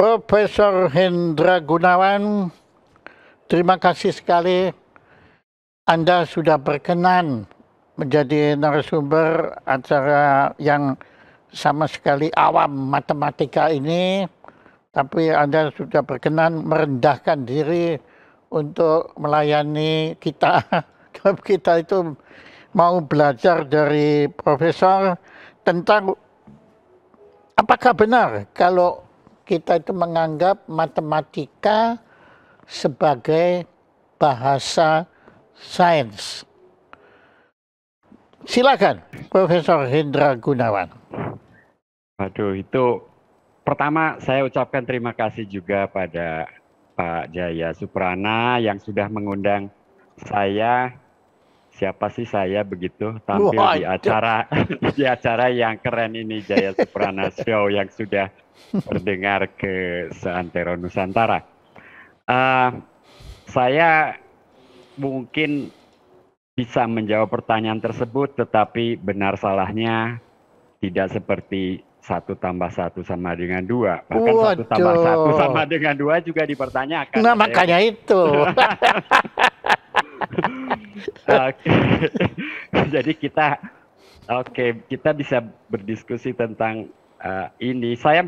Profesor Hendra Gunawan, terima kasih sekali Anda sudah berkenan menjadi narasumber acara yang sama sekali awam matematika ini, tapi Anda sudah berkenan merendahkan diri untuk melayani kita. kita itu mau belajar dari profesor tentang apakah benar kalau kita itu menganggap matematika sebagai bahasa sains. Silakan, Profesor Hendra Gunawan. Waduh, itu pertama saya ucapkan terima kasih juga pada Pak Jaya Suprana yang sudah mengundang saya siapa sih saya begitu tampil Wah, di acara di acara yang keren ini Jaya Suprana Show yang sudah terdengar ke seantero Nusantara. Uh, saya mungkin bisa menjawab pertanyaan tersebut, tetapi benar salahnya tidak seperti satu tambah satu sama dengan dua, bahkan Waduh. satu tambah satu sama dengan dua juga dipertanyakan. Nah, makanya ya. itu. Jadi kita, oke, okay, kita bisa berdiskusi tentang uh, ini. Saya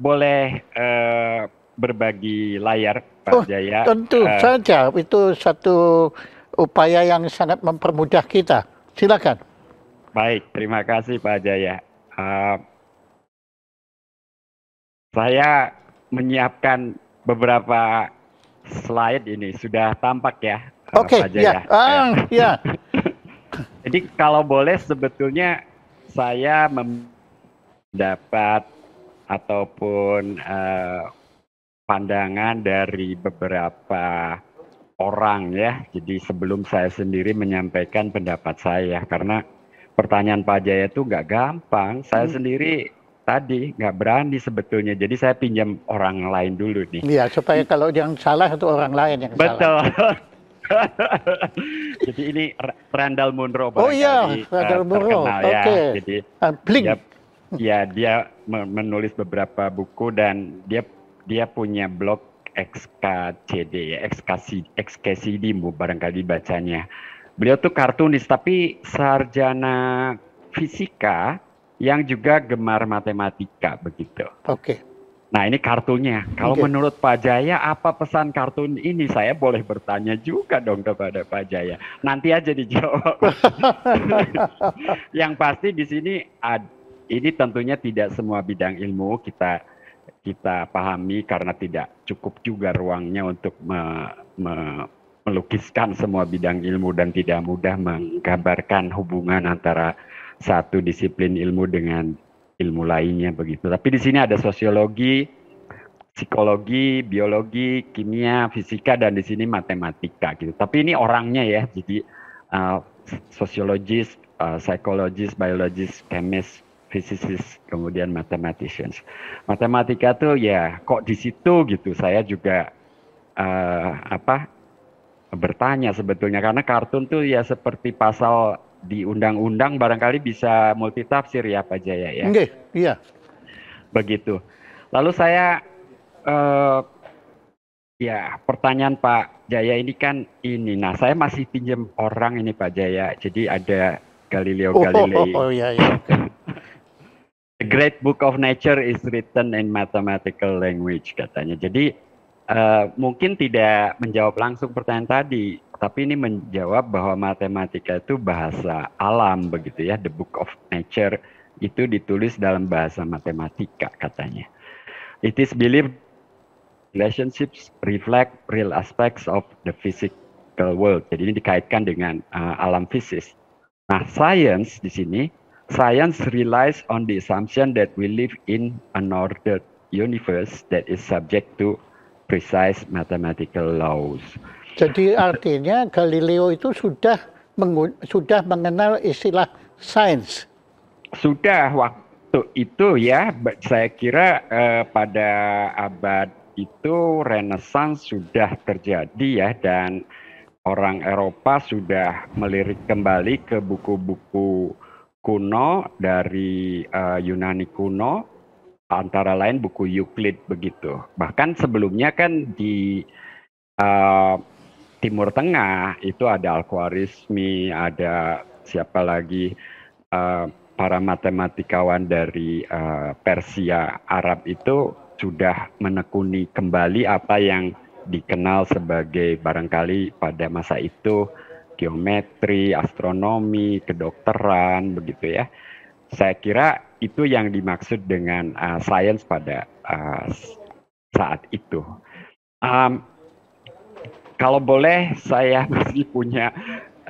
boleh uh, berbagi layar Pak oh, Jaya. Tentu uh, saja itu satu upaya yang sangat mempermudah kita. Silakan. Baik, terima kasih Pak Jaya. Uh, saya menyiapkan beberapa slide ini sudah tampak ya. Oke, okay, Pak Jaya. ya. Ah, ya. Jadi kalau boleh sebetulnya saya mendapat ataupun uh, pandangan dari beberapa orang ya. Jadi sebelum saya sendiri menyampaikan pendapat saya karena pertanyaan Pak Jaya itu nggak gampang. Saya hmm. sendiri tadi nggak berani sebetulnya. Jadi saya pinjam orang lain dulu nih. Iya, supaya kalau yang salah itu orang lain yang Betul. salah. Betul. Jadi ini Randall Munro. Oh iya, eh, Randall Munro. Ya. Oke. Jadi, uh, ah, bling. Ya, ya dia menulis beberapa buku dan dia dia punya blog XKCD ya XKCD, XKCD bu barangkali bacanya. Beliau tuh kartunis tapi sarjana fisika yang juga gemar matematika begitu. Oke. Okay. Nah ini kartunya. Kalau okay. menurut Pak Jaya apa pesan kartun ini? Saya boleh bertanya juga dong kepada Pak Jaya. Nanti aja dijawab. yang pasti di sini ada ini tentunya tidak semua bidang ilmu kita kita pahami karena tidak cukup juga ruangnya untuk me, me, melukiskan semua bidang ilmu dan tidak mudah menggambarkan hubungan antara satu disiplin ilmu dengan ilmu lainnya begitu. Tapi di sini ada sosiologi, psikologi, biologi, kimia, fisika dan di sini matematika gitu. Tapi ini orangnya ya. Jadi uh, sosiologis, uh, psikologis, biologis, chemist, physicist, kemudian mathematicians. Matematika tuh ya kok di situ gitu. Saya juga uh, apa bertanya sebetulnya karena kartun tuh ya seperti pasal di undang-undang barangkali bisa multitafsir ya Pak Jaya ya. Oke iya. Begitu. Lalu saya uh, ya pertanyaan Pak Jaya ini kan ini. Nah, saya masih pinjam orang ini Pak Jaya. Jadi ada Galileo Galilei. Oh, oh, oh, oh iya, iya. The Great Book of Nature is written in mathematical language katanya. Jadi uh, mungkin tidak menjawab langsung pertanyaan tadi, tapi ini menjawab bahwa matematika itu bahasa alam begitu ya. The Book of Nature itu ditulis dalam bahasa matematika katanya. It is believed relationships reflect real aspects of the physical world. Jadi ini dikaitkan dengan uh, alam fisik. Nah, science di sini Science relies on the assumption that we live in an ordered universe that is subject to precise mathematical laws. Jadi artinya Galileo itu sudah sudah mengenal istilah sains. Sudah waktu itu ya, saya kira eh, pada abad itu Renaissance sudah terjadi ya dan orang Eropa sudah melirik kembali ke buku-buku kuno dari uh, Yunani kuno antara lain buku Euclid begitu. Bahkan sebelumnya kan di uh, Timur Tengah itu ada Al-Khwarizmi, ada siapa lagi uh, para matematikawan dari uh, Persia Arab itu sudah menekuni kembali apa yang dikenal sebagai barangkali pada masa itu geometri, astronomi, kedokteran, begitu ya. Saya kira itu yang dimaksud dengan uh, sains pada uh, saat itu. Um, kalau boleh, saya masih punya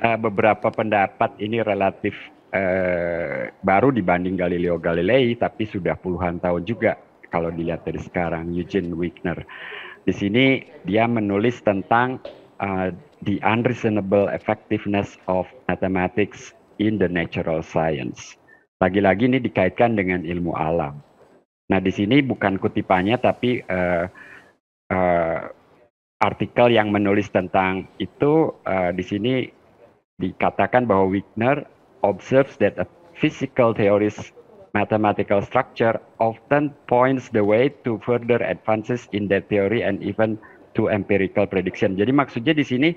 uh, beberapa pendapat ini relatif uh, baru dibanding Galileo Galilei, tapi sudah puluhan tahun juga kalau dilihat dari sekarang Eugene Wigner. Di sini dia menulis tentang uh, the unreasonable effectiveness of mathematics in the natural science. Lagi-lagi ini dikaitkan dengan ilmu alam. Nah, di sini bukan kutipannya tapi uh, uh, artikel yang menulis tentang itu uh, di sini dikatakan bahwa Wigner observes that a physical theory's mathematical structure often points the way to further advances in that theory and even to empirical prediction. Jadi maksudnya di sini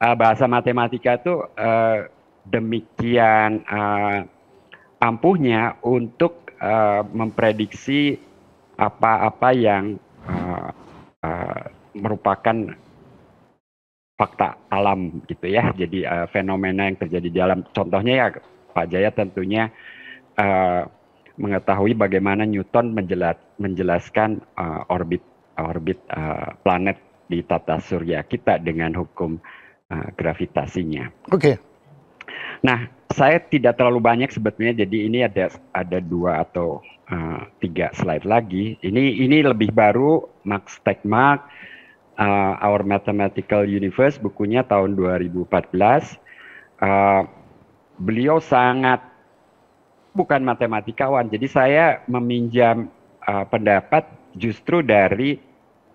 uh, bahasa matematika itu uh, demikian uh, ampuhnya untuk uh, memprediksi apa-apa yang uh, uh, merupakan fakta alam gitu ya. Jadi uh, fenomena yang terjadi di alam. Contohnya ya Pak Jaya tentunya uh, mengetahui bagaimana Newton menjelat, menjelaskan uh, orbit orbit uh, planet di tata surya kita dengan hukum Eh, gravitasinya. Oke. Okay. Nah, saya tidak terlalu banyak sebetulnya. Jadi ini ada ada dua atau uh, tiga slide lagi. Ini ini lebih baru Max Tegmark uh, eh, Our Mathematical Universe bukunya tahun 2014. Uh, beliau sangat bukan matematikawan. Jadi saya meminjam uh, pendapat justru dari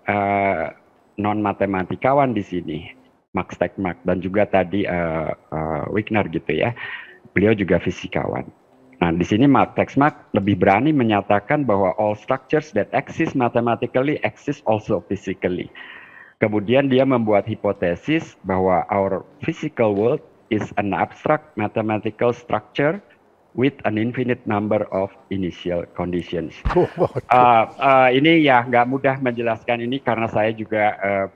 uh, non matematikawan di sini. Max Tegmark dan juga tadi uh, uh, Wigner gitu ya. Beliau juga fisikawan. Nah, di sini Mark Tegmark lebih berani menyatakan bahwa all structures that exist mathematically exist also physically. Kemudian dia membuat hipotesis bahwa our physical world is an abstract mathematical structure with an infinite number of initial conditions. Uh, uh, ini ya nggak mudah menjelaskan ini karena saya juga uh,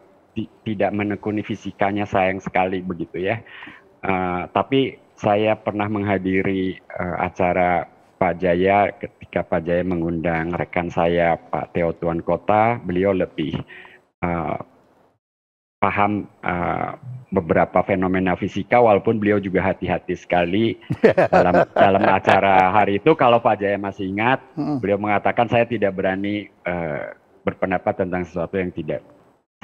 tidak menekuni fisikanya sayang sekali begitu ya. Uh, tapi saya pernah menghadiri uh, acara Pak Jaya ketika Pak Jaya mengundang rekan saya Pak Teo Tuan Kota, beliau lebih uh, paham uh, beberapa fenomena fisika walaupun beliau juga hati-hati sekali dalam dalam acara hari itu kalau Pak Jaya masih ingat hmm. beliau mengatakan saya tidak berani uh, berpendapat tentang sesuatu yang tidak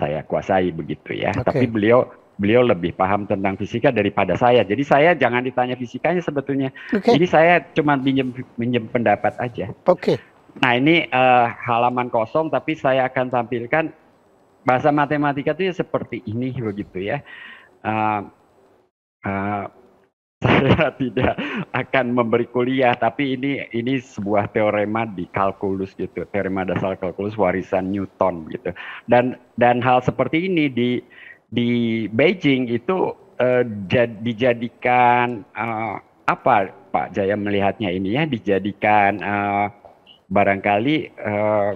saya kuasai begitu ya. Okay. Tapi beliau beliau lebih paham tentang fisika daripada saya. Jadi saya jangan ditanya fisikanya sebetulnya. Okay. Jadi saya cuma minjem minjem pendapat aja. Oke. Okay. Nah ini uh, halaman kosong tapi saya akan tampilkan bahasa matematika itu ya seperti ini begitu ya. Uh, uh, saya tidak akan memberi kuliah tapi ini ini sebuah teorema di kalkulus gitu teorema dasar kalkulus warisan Newton gitu dan dan hal seperti ini di di Beijing itu eh, jad, dijadikan eh, apa Pak Jaya melihatnya ini ya dijadikan eh, barangkali eh,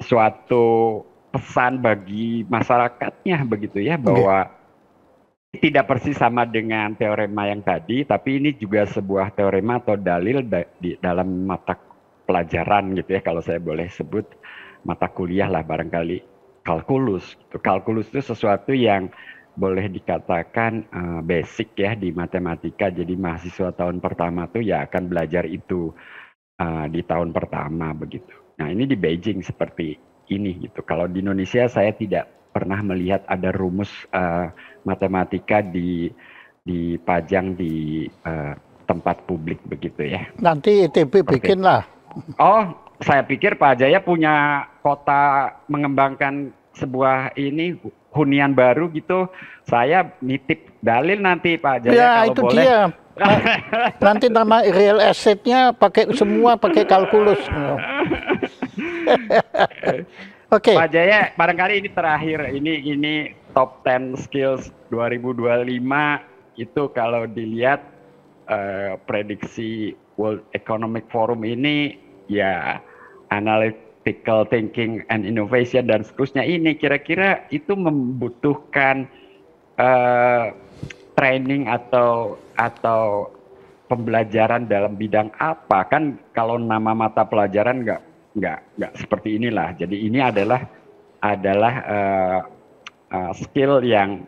suatu pesan bagi masyarakatnya begitu ya bahwa okay tidak persis sama dengan teorema yang tadi, tapi ini juga sebuah teorema atau dalil da di dalam mata pelajaran gitu ya kalau saya boleh sebut mata kuliah lah barangkali kalkulus. Gitu. Kalkulus itu sesuatu yang boleh dikatakan uh, basic ya di matematika. Jadi mahasiswa tahun pertama tuh ya akan belajar itu uh, di tahun pertama begitu. Nah ini di Beijing seperti ini gitu. Kalau di Indonesia saya tidak pernah melihat ada rumus uh, matematika di dipajang di uh, tempat publik begitu ya. Nanti ITB bikin lah. Oh, saya pikir Pak Jaya punya kota mengembangkan sebuah ini hunian baru gitu. Saya nitip dalil nanti Pak Jaya ya, kalau itu boleh. Dia. nanti nama real estate-nya pakai semua pakai kalkulus. Oke. Okay. Pak Jaya, barangkali ini terakhir. Ini ini top 10 skills 2025 itu kalau dilihat uh, prediksi World Economic Forum ini ya analytical thinking and innovation dan seterusnya ini kira-kira itu membutuhkan uh, training atau atau pembelajaran dalam bidang apa kan kalau nama mata pelajaran nggak nggak nggak seperti inilah. Jadi ini adalah adalah uh, uh, skill yang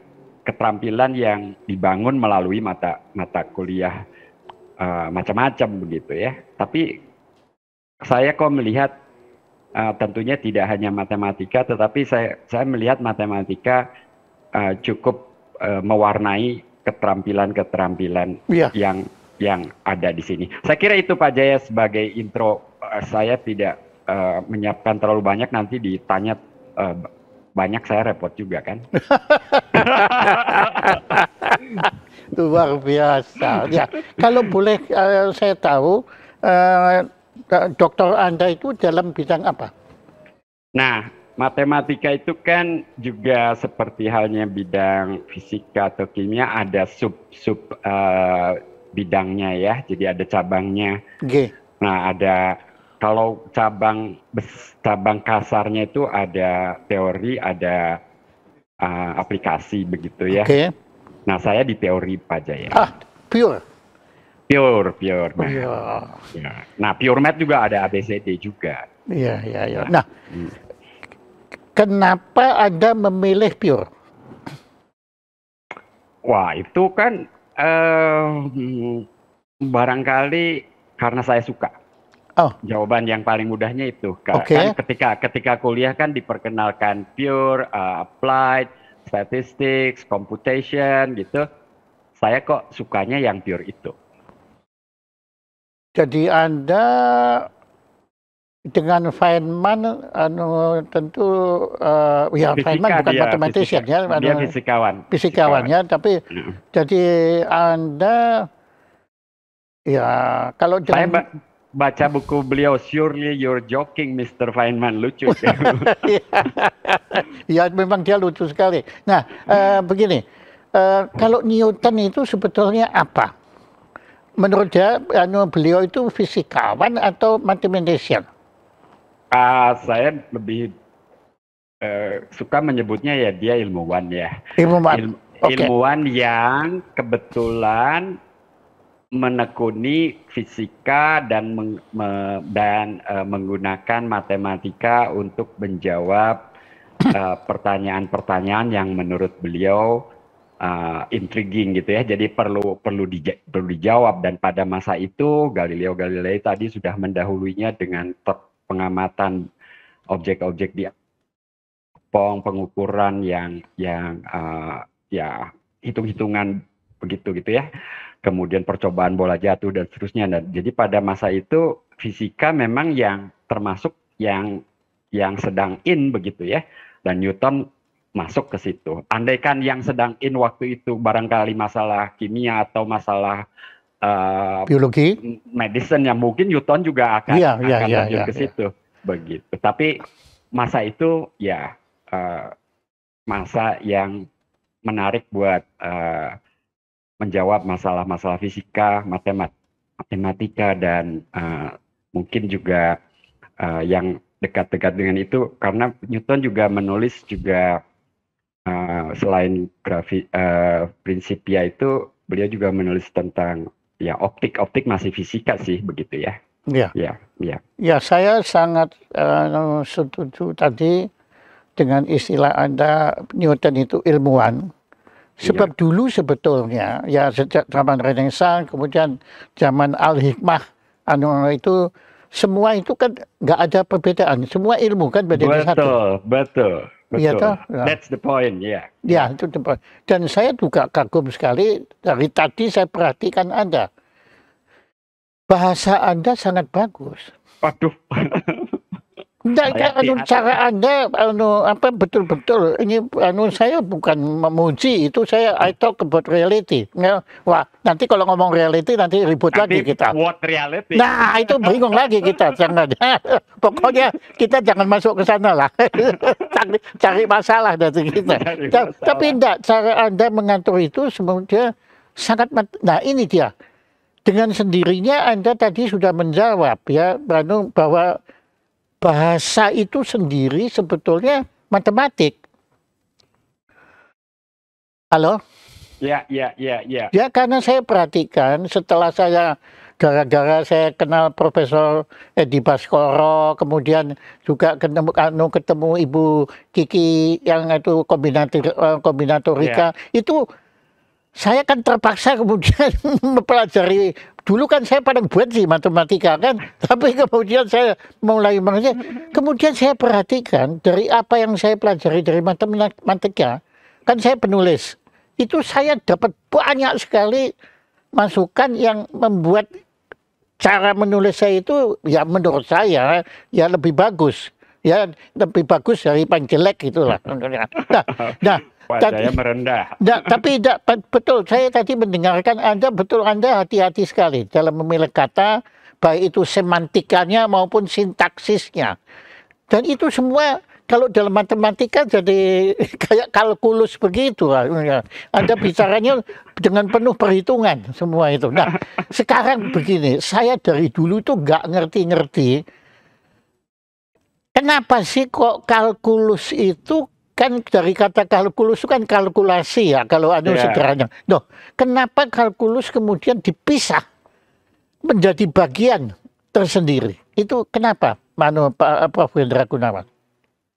keterampilan yang dibangun melalui mata mata kuliah uh, macam-macam begitu ya. Tapi saya kok melihat uh, tentunya tidak hanya matematika, tetapi saya saya melihat matematika uh, cukup uh, mewarnai keterampilan-keterampilan ya. yang yang ada di sini. Saya kira itu Pak Jaya sebagai intro saya tidak uh, menyiapkan terlalu banyak nanti ditanya uh, banyak saya repot juga kan. Luar biasa. Ya, kalau boleh uh, saya tahu uh, dokter Anda itu dalam bidang apa? Nah, matematika itu kan juga seperti halnya bidang fisika atau kimia ada sub sub uh, bidangnya ya, jadi ada cabangnya. Okay. Nah, ada kalau cabang cabang kasarnya itu ada teori, ada uh, aplikasi begitu ya. Oke. Okay. Nah, saya di teori Pak Jaya. Ah, pure. Pure, pure. Nah, pure. Iya. Ya. nah pure math juga ada ABCD juga. Iya, iya, iya. Ya. Nah, hmm. kenapa Anda memilih pure? Wah, itu kan uh, barangkali karena saya suka. Oh. Jawaban yang paling mudahnya itu. Okay. Kan ketika ketika kuliah kan diperkenalkan pure, uh, applied, statistics, computation gitu. Saya kok sukanya yang pure itu. Jadi Anda dengan Feynman anu tentu uh, ya Fisika Feynman bukan matematisian ya dia anu, fisikawan. fisikawan ya, fisikawan ya tapi hmm. jadi anda ya kalau dengan, saya, baca buku beliau Surely You're Joking Mr. Feynman lucu ya. ya memang dia lucu sekali. Nah, uh, begini. Uh, kalau Newton itu sebetulnya apa? Menurut dia anu beliau itu fisikawan atau mathematician? Uh, ah, saya lebih uh, suka menyebutnya ya dia ilmuwan ya. Ilmuwan. Il okay. Ilmuwan yang kebetulan menekuni fisika dan meng, me, dan uh, menggunakan matematika untuk menjawab e, pertanyaan-pertanyaan yang menurut beliau uh, intriguing gitu ya. Jadi perlu perlu di, perlu dijawab dan pada masa itu Galileo Galilei tadi sudah mendahulunya dengan pengamatan objek-objek di pong pengukuran yang yang uh, ya hitung-hitungan begitu gitu ya kemudian percobaan bola jatuh dan seterusnya. Nah, jadi pada masa itu fisika memang yang termasuk yang yang sedang in begitu ya. Dan Newton masuk ke situ. Andaikan yang sedang in waktu itu barangkali masalah kimia atau masalah uh, biologi, medicine yang mungkin Newton juga akan yeah, iya, akan yeah, lanjut yeah, ke yeah. situ begitu. Tapi masa itu ya uh, masa yang menarik buat uh, menjawab masalah-masalah fisika, matematika dan uh, mungkin juga uh, yang dekat-dekat dengan itu karena Newton juga menulis juga uh, selain grafi uh, prinsipia ya itu beliau juga menulis tentang ya optik optik masih fisika sih begitu ya. Ya. Ya, ya. ya saya sangat uh, setuju tadi dengan istilah Anda Newton itu ilmuwan. Sebab ya. dulu sebetulnya ya sejak zaman Renaissance kemudian zaman Al-Hikmah anu, anu itu semua itu kan nggak ada perbedaan. Semua ilmu kan beda satu. Betul, betul. Betul. Iya ya, toh? That's the point, ya. Yeah. Ya, itu the point. Dan saya juga kagum sekali dari tadi saya perhatikan Anda. Bahasa Anda sangat bagus. Aduh. Enggak, anu cara Anda anu apa betul-betul ini anu saya bukan memuji itu saya I talk about reality. Wah, nanti kalau ngomong reality nanti ribut nanti lagi kita. What reality? Nah, itu bingung lagi kita jangan. Pokoknya kita jangan masuk ke sana lah. cari, cari masalah dari kita. Cari masalah. Tapi tidak cara Anda mengatur itu sebenarnya sangat nah ini dia. Dengan sendirinya Anda tadi sudah menjawab ya, anu, bahwa bahasa itu sendiri sebetulnya matematik. Halo? Ya, ya, ya, ya. Ya karena saya perhatikan setelah saya gara-gara saya kenal Profesor Edi Baskoro, kemudian juga ketemu anu ketemu Ibu Kiki yang itu kombinator eh, kombinatorika, ya. itu saya kan terpaksa kemudian mempelajari dulu kan saya paling buat sih matematika kan, tapi kemudian saya mulai mengerti. Kemudian saya perhatikan dari apa yang saya pelajari dari matematika, kan saya penulis. Itu saya dapat banyak sekali masukan yang membuat cara menulis saya itu ya menurut saya ya lebih bagus ya lebih bagus dari jelek gitulah. Nah, nah saya merendah. tapi da, betul, saya tadi mendengarkan Anda, betul Anda hati-hati sekali dalam memilih kata, baik itu semantikannya maupun sintaksisnya. Dan itu semua kalau dalam matematika jadi kayak kalkulus begitu. Anda bicaranya dengan penuh perhitungan semua itu. Nah, sekarang begini, saya dari dulu itu nggak ngerti-ngerti Kenapa sih kok kalkulus itu kan dari kata kalkulus kan kalkulasi ya kalau anu yeah. sederhananya. No, kenapa kalkulus kemudian dipisah menjadi bagian tersendiri? Itu kenapa, Manu Pak Prof Hendra Gunawan?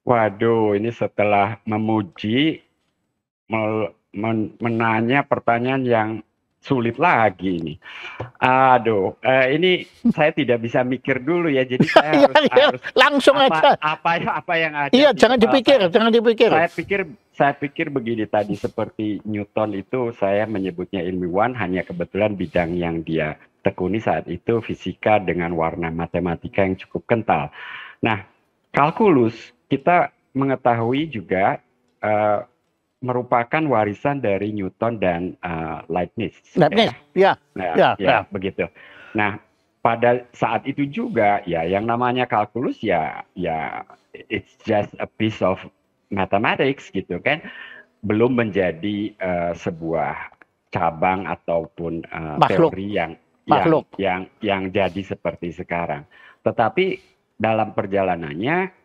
Waduh, ini setelah memuji menanya pertanyaan yang sulit lagi ini. Aduh, uh, ini saya tidak bisa mikir dulu ya, jadi saya iya, harus, ya, ya. harus langsung apa, aja. Apa ya, apa yang ada? Iya, jangan dipikir, apa, jangan dipikir. Saya pikir saya pikir begini tadi seperti Newton itu saya menyebutnya ilmuwan hanya kebetulan bidang yang dia tekuni saat itu fisika dengan warna matematika yang cukup kental. Nah, kalkulus kita mengetahui juga uh, merupakan warisan dari Newton dan uh, Leibniz. Leibniz, ya. Ya. Nah, ya, ya, ya, begitu. Nah, pada saat itu juga ya yang namanya kalkulus ya ya it's just a piece of mathematics gitu kan. Belum menjadi uh, sebuah cabang ataupun uh, Makhluk. teori yang Makhluk. yang yang yang jadi seperti sekarang. Tetapi dalam perjalanannya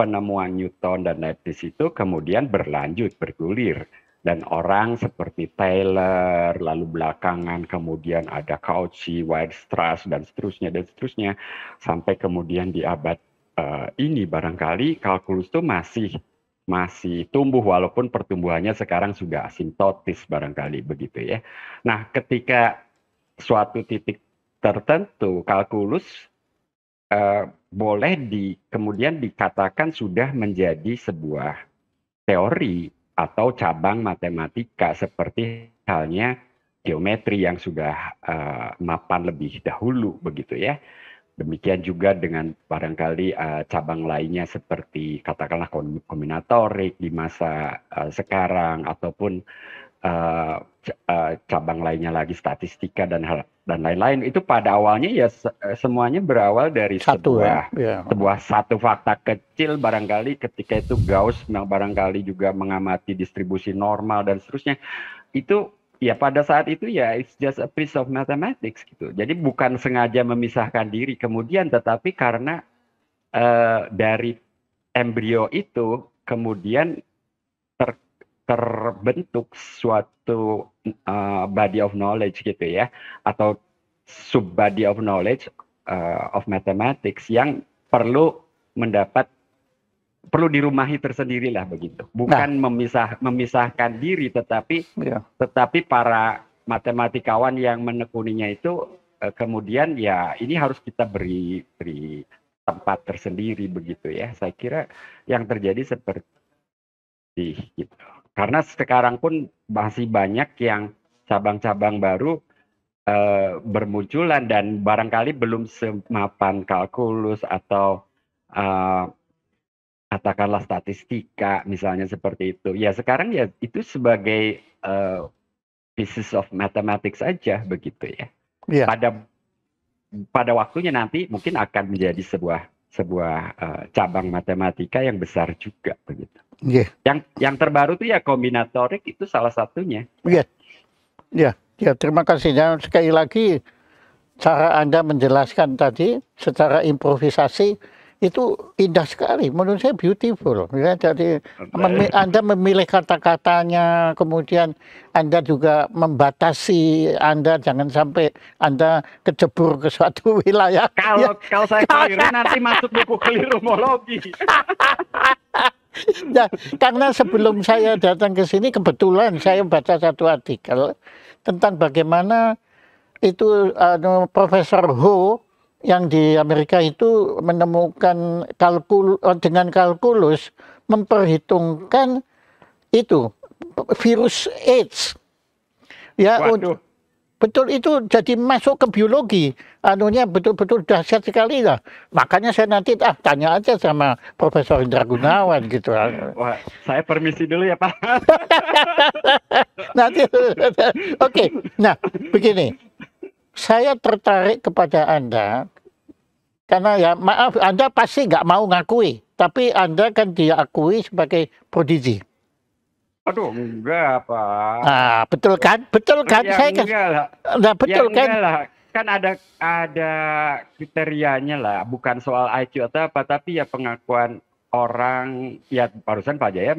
penemuan Newton dan Leibniz itu kemudian berlanjut bergulir dan orang seperti Taylor, lalu belakangan kemudian ada Cauchy, Weierstrass dan seterusnya dan seterusnya sampai kemudian di abad uh, ini barangkali kalkulus itu masih masih tumbuh walaupun pertumbuhannya sekarang sudah asimptotis barangkali begitu ya. Nah, ketika suatu titik tertentu kalkulus uh, boleh di kemudian dikatakan sudah menjadi sebuah teori atau cabang matematika seperti halnya geometri yang sudah uh, mapan lebih dahulu begitu ya. Demikian juga dengan barangkali uh, cabang lainnya seperti katakanlah kombinatorik di masa uh, sekarang ataupun Eh, eh, cabang lainnya lagi statistika dan hal dan lain-lain itu pada awalnya ya eh, semuanya berawal dari satu sebuah ya. Yeah. sebuah satu fakta kecil barangkali ketika itu Gauss barangkali juga mengamati distribusi normal dan seterusnya itu ya pada saat itu ya it's just a piece of mathematics gitu. Jadi bukan sengaja memisahkan diri kemudian tetapi karena uh, dari embrio itu kemudian terbentuk suatu uh, body of knowledge gitu ya atau sub body of knowledge uh, of mathematics yang perlu mendapat perlu dirumahi tersendirilah begitu. Nah. Bukan nah. memisah memisahkan diri tetapi yeah. tetapi para matematikawan yang menekuninya itu uh, kemudian ya ini harus kita beri beri tempat tersendiri begitu ya. Saya kira yang terjadi seperti gitu karena sekarang pun masih banyak yang cabang-cabang baru e, bermunculan dan barangkali belum semapan kalkulus atau e, katakanlah statistika misalnya seperti itu. Ya sekarang ya itu sebagai e, pieces of mathematics saja begitu ya. Yeah. Pada pada waktunya nanti mungkin akan menjadi sebuah sebuah uh, cabang matematika yang besar juga begitu. Yeah. Yang yang terbaru tuh ya kombinatorik itu salah satunya. Iya. Yeah. Ya, yeah. ya yeah, terima kasih. Dan sekali lagi cara Anda menjelaskan tadi secara improvisasi itu indah sekali menurut saya beautiful ya jadi mem Anda memilih kata-katanya kemudian Anda juga membatasi Anda jangan sampai Anda kecebur ke suatu wilayah kalau ya. kalau saya keliru nanti masuk buku kelirumologi Nah, karena sebelum saya datang ke sini kebetulan saya baca satu artikel tentang bagaimana itu uh, Profesor Ho yang di Amerika itu menemukan kalkul eh, dengan kalkulus memperhitungkan itu virus AIDS. Ya, Waduh. betul itu jadi masuk ke biologi. Anunya betul-betul dahsyat sekali lah. Makanya saya nanti ah tanya aja sama Profesor Indra Gunawan gitu. Wah, saya permisi dulu ya Pak. nanti. Oke. Okay. Nah, begini saya tertarik kepada Anda karena ya maaf Anda pasti nggak mau ngakui, tapi Anda kan diakui sebagai prodigi. Aduh, enggak, Pak. Ah, betul kan? Betul kan? Ya, saya nah, kan. Lah. betul ya, kan? Lah. Kan ada ada kriterianya lah, bukan soal IQ atau apa, tapi ya pengakuan orang ya barusan Pak Jaya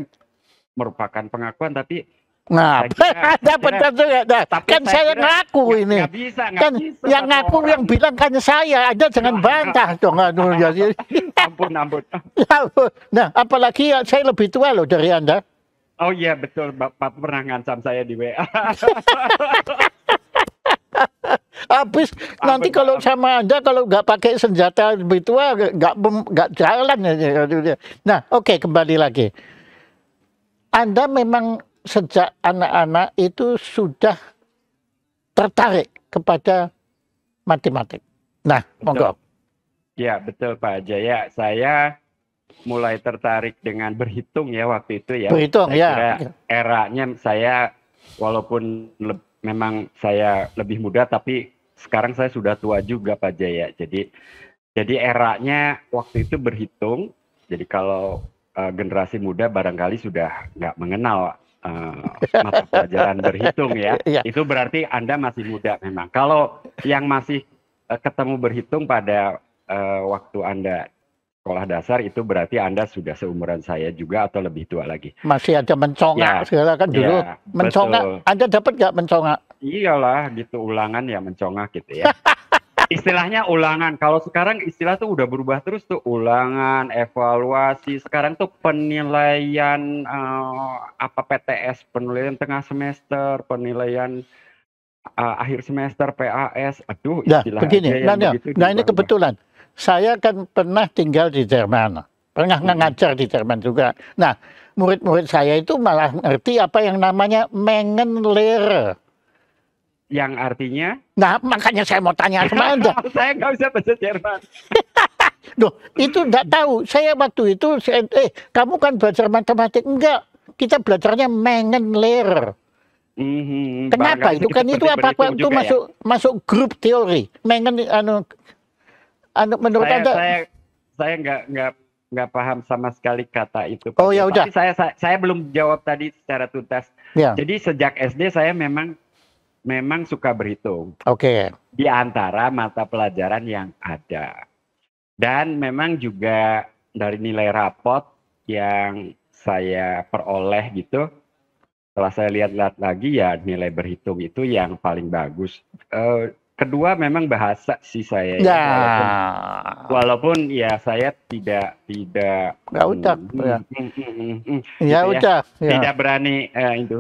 merupakan pengakuan tapi Nah, dapat juga. Nah, Tapi kan saya, saya ngaku ya, ini. Gak bisa, gak kan bisa, yang ngaku orang. yang bilang kan saya, Anda jangan bantah dong. Nah, jadi. ampun, ya ampun. nah, apalagi ya, saya lebih tua loh dari Anda. Oh iya, betul. Bapak pernah ngancam saya di WA. Habis nanti ampun, kalau sama Anda kalau nggak pakai senjata lebih tua nggak nggak jalan Nah, oke okay, kembali lagi. Anda memang sejak anak-anak itu sudah tertarik kepada matematik. Nah, monggo. Ya, betul Pak Jaya. Saya mulai tertarik dengan berhitung ya waktu itu ya. Berhitung saya ya. Iya. Eranya saya walaupun memang saya lebih muda tapi sekarang saya sudah tua juga Pak Jaya. Jadi jadi eranya waktu itu berhitung. Jadi kalau uh, generasi muda barangkali sudah nggak mengenal uh, mata pelajaran berhitung ya. ya. Itu berarti Anda masih muda memang. Kalau yang masih uh, ketemu berhitung pada uh, waktu Anda sekolah dasar itu berarti Anda sudah seumuran saya juga atau lebih tua lagi. Masih ada mencongak ya, segala kan dulu. Ya, mencongak, Anda dapat nggak mencongak? Iyalah gitu ulangan ya mencongak gitu ya. istilahnya ulangan. Kalau sekarang istilah tuh udah berubah terus tuh ulangan, evaluasi. Sekarang tuh penilaian uh, apa PTS, penilaian tengah semester, penilaian uh, akhir semester PAS. Aduh, nah, istilah. Nah, begini. Nah, nah, nah ini kebetulan saya kan pernah tinggal di Jerman. Pernah hmm. ngajar di Jerman juga. Nah, murid-murid saya itu malah ngerti apa yang namanya Mengenlehre yang artinya nah makanya saya mau tanya sama anda saya nggak bisa bahasa Jerman Duh, itu enggak tahu. Saya waktu itu, saya, eh, kamu kan belajar matematik. Enggak, kita belajarnya mengen layer. Mm-hmm, Kenapa? Itu kan itu apa? Itu ya. masuk ya? masuk grup teori. Mengen, anu, anu menurut saya, anda? Saya, saya nggak nggak nggak paham sama sekali kata itu. Oh ya udah. Saya, saya saya belum jawab tadi secara tuntas. Ya. Jadi sejak SD saya memang memang suka berhitung. Oke. Okay. Di antara mata pelajaran yang ada. Dan memang juga dari nilai rapot yang saya peroleh gitu, setelah saya lihat-lihat lagi ya nilai berhitung itu yang paling bagus. Uh, kedua memang bahasa sih saya ya, ya. Walaupun, walaupun ya saya tidak tidak nggak ucap, ya. mm, ya, mm, mm, mm, mm, ya gitu ya. ya. tidak berani uh, itu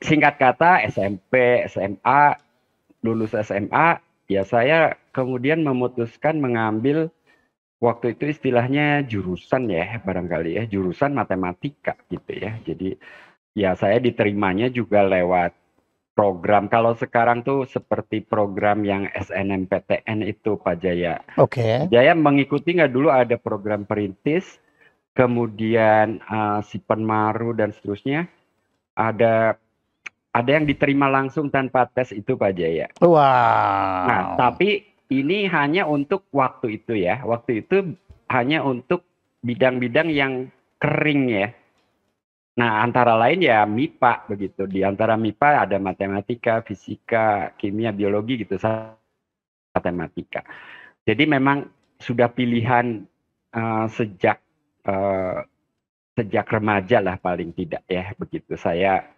singkat kata SMP, SMA, lulus SMA, ya saya kemudian memutuskan mengambil waktu itu istilahnya jurusan ya barangkali ya jurusan matematika gitu ya jadi ya saya diterimanya juga lewat program kalau sekarang tuh seperti program yang SNMPTN itu Pak Jaya. Oke. Okay. Jaya mengikuti nggak dulu ada program perintis, kemudian uh, eh, si penmaru dan seterusnya. Ada ada yang diterima langsung tanpa tes itu Pak Jaya. Wow. Nah, tapi ini hanya untuk waktu itu ya. Waktu itu hanya untuk bidang-bidang yang kering ya. Nah, antara lain ya MIPA begitu. Di antara MIPA ada matematika, fisika, kimia, biologi gitu. Matematika. Jadi memang sudah pilihan uh, sejak uh, sejak remaja lah paling tidak ya begitu. Saya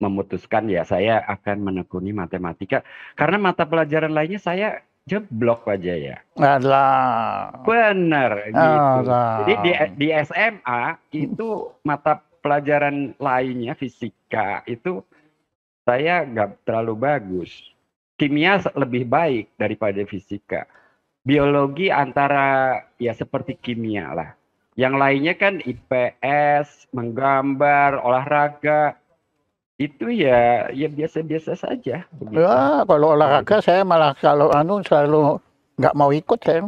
memutuskan ya saya akan menekuni matematika karena mata pelajaran lainnya saya jeblok aja ya. Adalah. Benar gitu. Adalah. Jadi di, di SMA itu mata pelajaran lainnya fisika itu saya nggak terlalu bagus. Kimia lebih baik daripada fisika. Biologi antara ya seperti kimia lah. Yang lainnya kan IPS, menggambar, olahraga, itu ya ya biasa-biasa saja. Begitu. Ya, kalau olahraga nah, saya malah kalau anu selalu nggak mau ikut ya.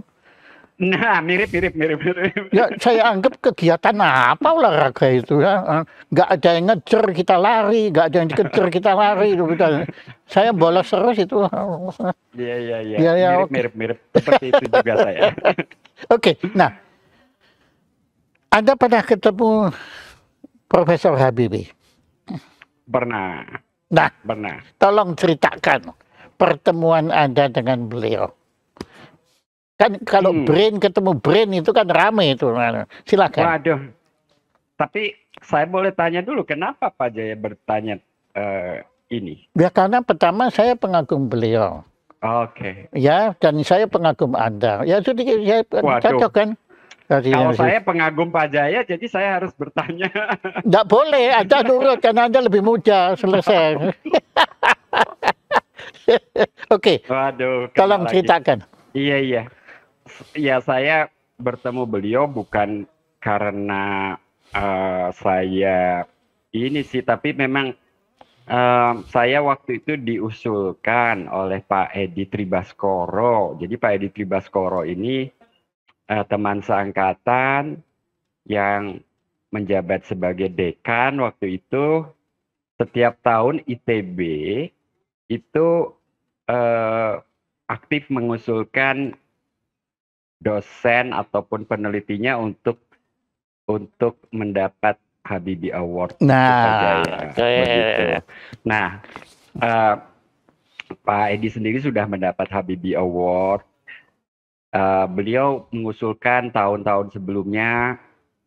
Nah, mirip mirip mirip mirip. Ya, saya anggap kegiatan apa olahraga itu ya. Nggak ada yang ngejar kita lari, nggak ada yang dikejar kita lari itu Saya bolos terus itu. Ya, iya iya. Ya, ya, mirip, okay. mirip mirip seperti itu juga saya. Oke, okay, nah. Anda pernah ketemu Profesor Habibie? Pernah. Nah, pernah. Tolong ceritakan pertemuan Anda dengan beliau. Kan kalau hmm. brain ketemu brain itu kan rame itu. Silakan. Waduh. Tapi saya boleh tanya dulu kenapa Pak Jaya bertanya uh, ini? Ya karena pertama saya pengagum beliau. Oke. Okay. Ya, dan saya pengagum Anda. Ya sudah saya cocok kan? Iya, Kalau iya. saya pengagum Pak Jaya, jadi saya harus bertanya. Tidak boleh, Anda nurut karena Anda lebih muda, selesai. Oke, Waduh, tolong lagi. ceritakan. Iya, iya. Ya, saya bertemu beliau bukan karena uh, saya ini sih, tapi memang um, saya waktu itu diusulkan oleh Pak Edi Tribaskoro. Jadi Pak Edi Tribaskoro ini uh, teman seangkatan yang menjabat sebagai dekan waktu itu setiap tahun ITB itu uh, aktif mengusulkan dosen ataupun penelitinya untuk untuk mendapat Habibi Award. Nah, ya, Nah, uh, Pak Edi sendiri sudah mendapat Habibi Award uh, beliau mengusulkan tahun-tahun sebelumnya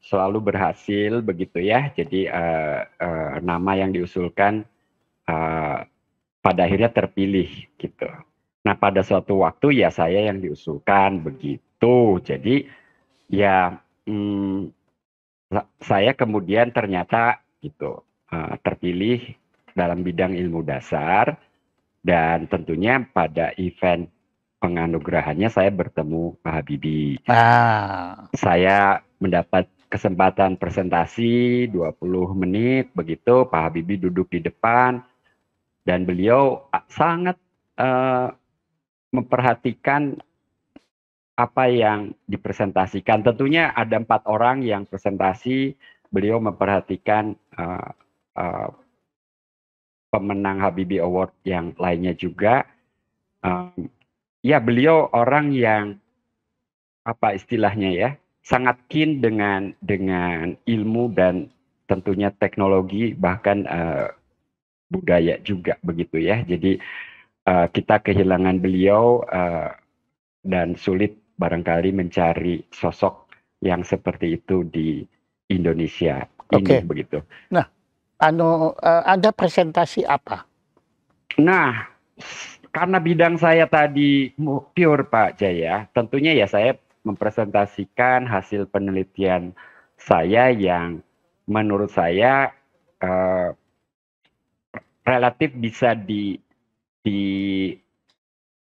selalu berhasil begitu ya. Jadi uh, uh, nama yang diusulkan uh, pada akhirnya terpilih gitu. Nah pada suatu waktu ya saya yang diusulkan begitu. Jadi ya hmm, saya kemudian ternyata gitu uh, terpilih dalam bidang ilmu dasar dan tentunya pada event penganugerahannya saya bertemu Pak Habibie. Ah. Saya mendapat kesempatan presentasi 20 menit begitu Pak Habibie duduk di depan dan beliau sangat uh, memperhatikan apa yang dipresentasikan. Tentunya ada empat orang yang presentasi, beliau memperhatikan uh, uh, pemenang Habibie Award yang lainnya juga. Uh, ya beliau orang yang apa istilahnya ya sangat keen dengan dengan ilmu dan tentunya teknologi bahkan uh, budaya juga begitu ya. Jadi uh, kita kehilangan beliau uh, dan sulit barangkali mencari sosok yang seperti itu di Indonesia okay. ini begitu. Nah, anu uh, ada presentasi apa? Nah, karena bidang saya tadi pure Pak Jaya, tentunya ya saya mempresentasikan hasil penelitian saya yang menurut saya uh, relatif bisa di, di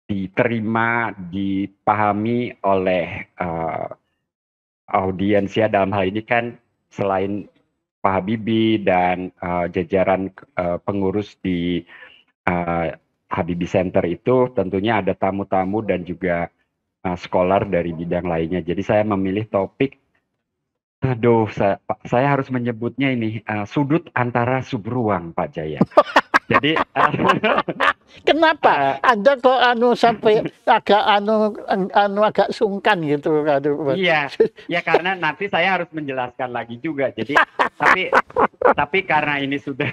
diterima, dipahami oleh uh, eh, audiens ya dalam hal ini kan selain Pak Habibie dan uh, jajaran uh, pengurus di Habibie Center itu tentunya ada tamu-tamu dan juga uh, scholar dari bidang lainnya. Jadi saya memilih topik, aduh saya, saya harus menyebutnya ini uh, sudut antara subruang Pak Jaya. Jadi kenapa uh, Anda kok anu sampai agak anu anu agak sungkan gitu aduh. Iya. ya karena nanti saya harus menjelaskan lagi juga. Jadi tapi tapi karena ini sudah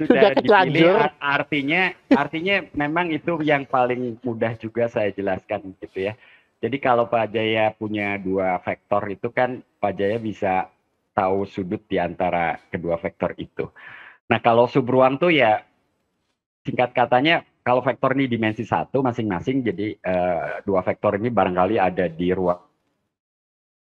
sudah, sudah dipilih artinya artinya memang itu yang paling mudah juga saya jelaskan gitu ya. Jadi kalau Pak Jaya punya dua vektor itu kan Pak Jaya bisa tahu sudut di antara kedua vektor itu. Nah kalau subruang tuh ya singkat katanya kalau vektor ini dimensi satu masing-masing jadi uh, dua vektor ini barangkali ada di ruang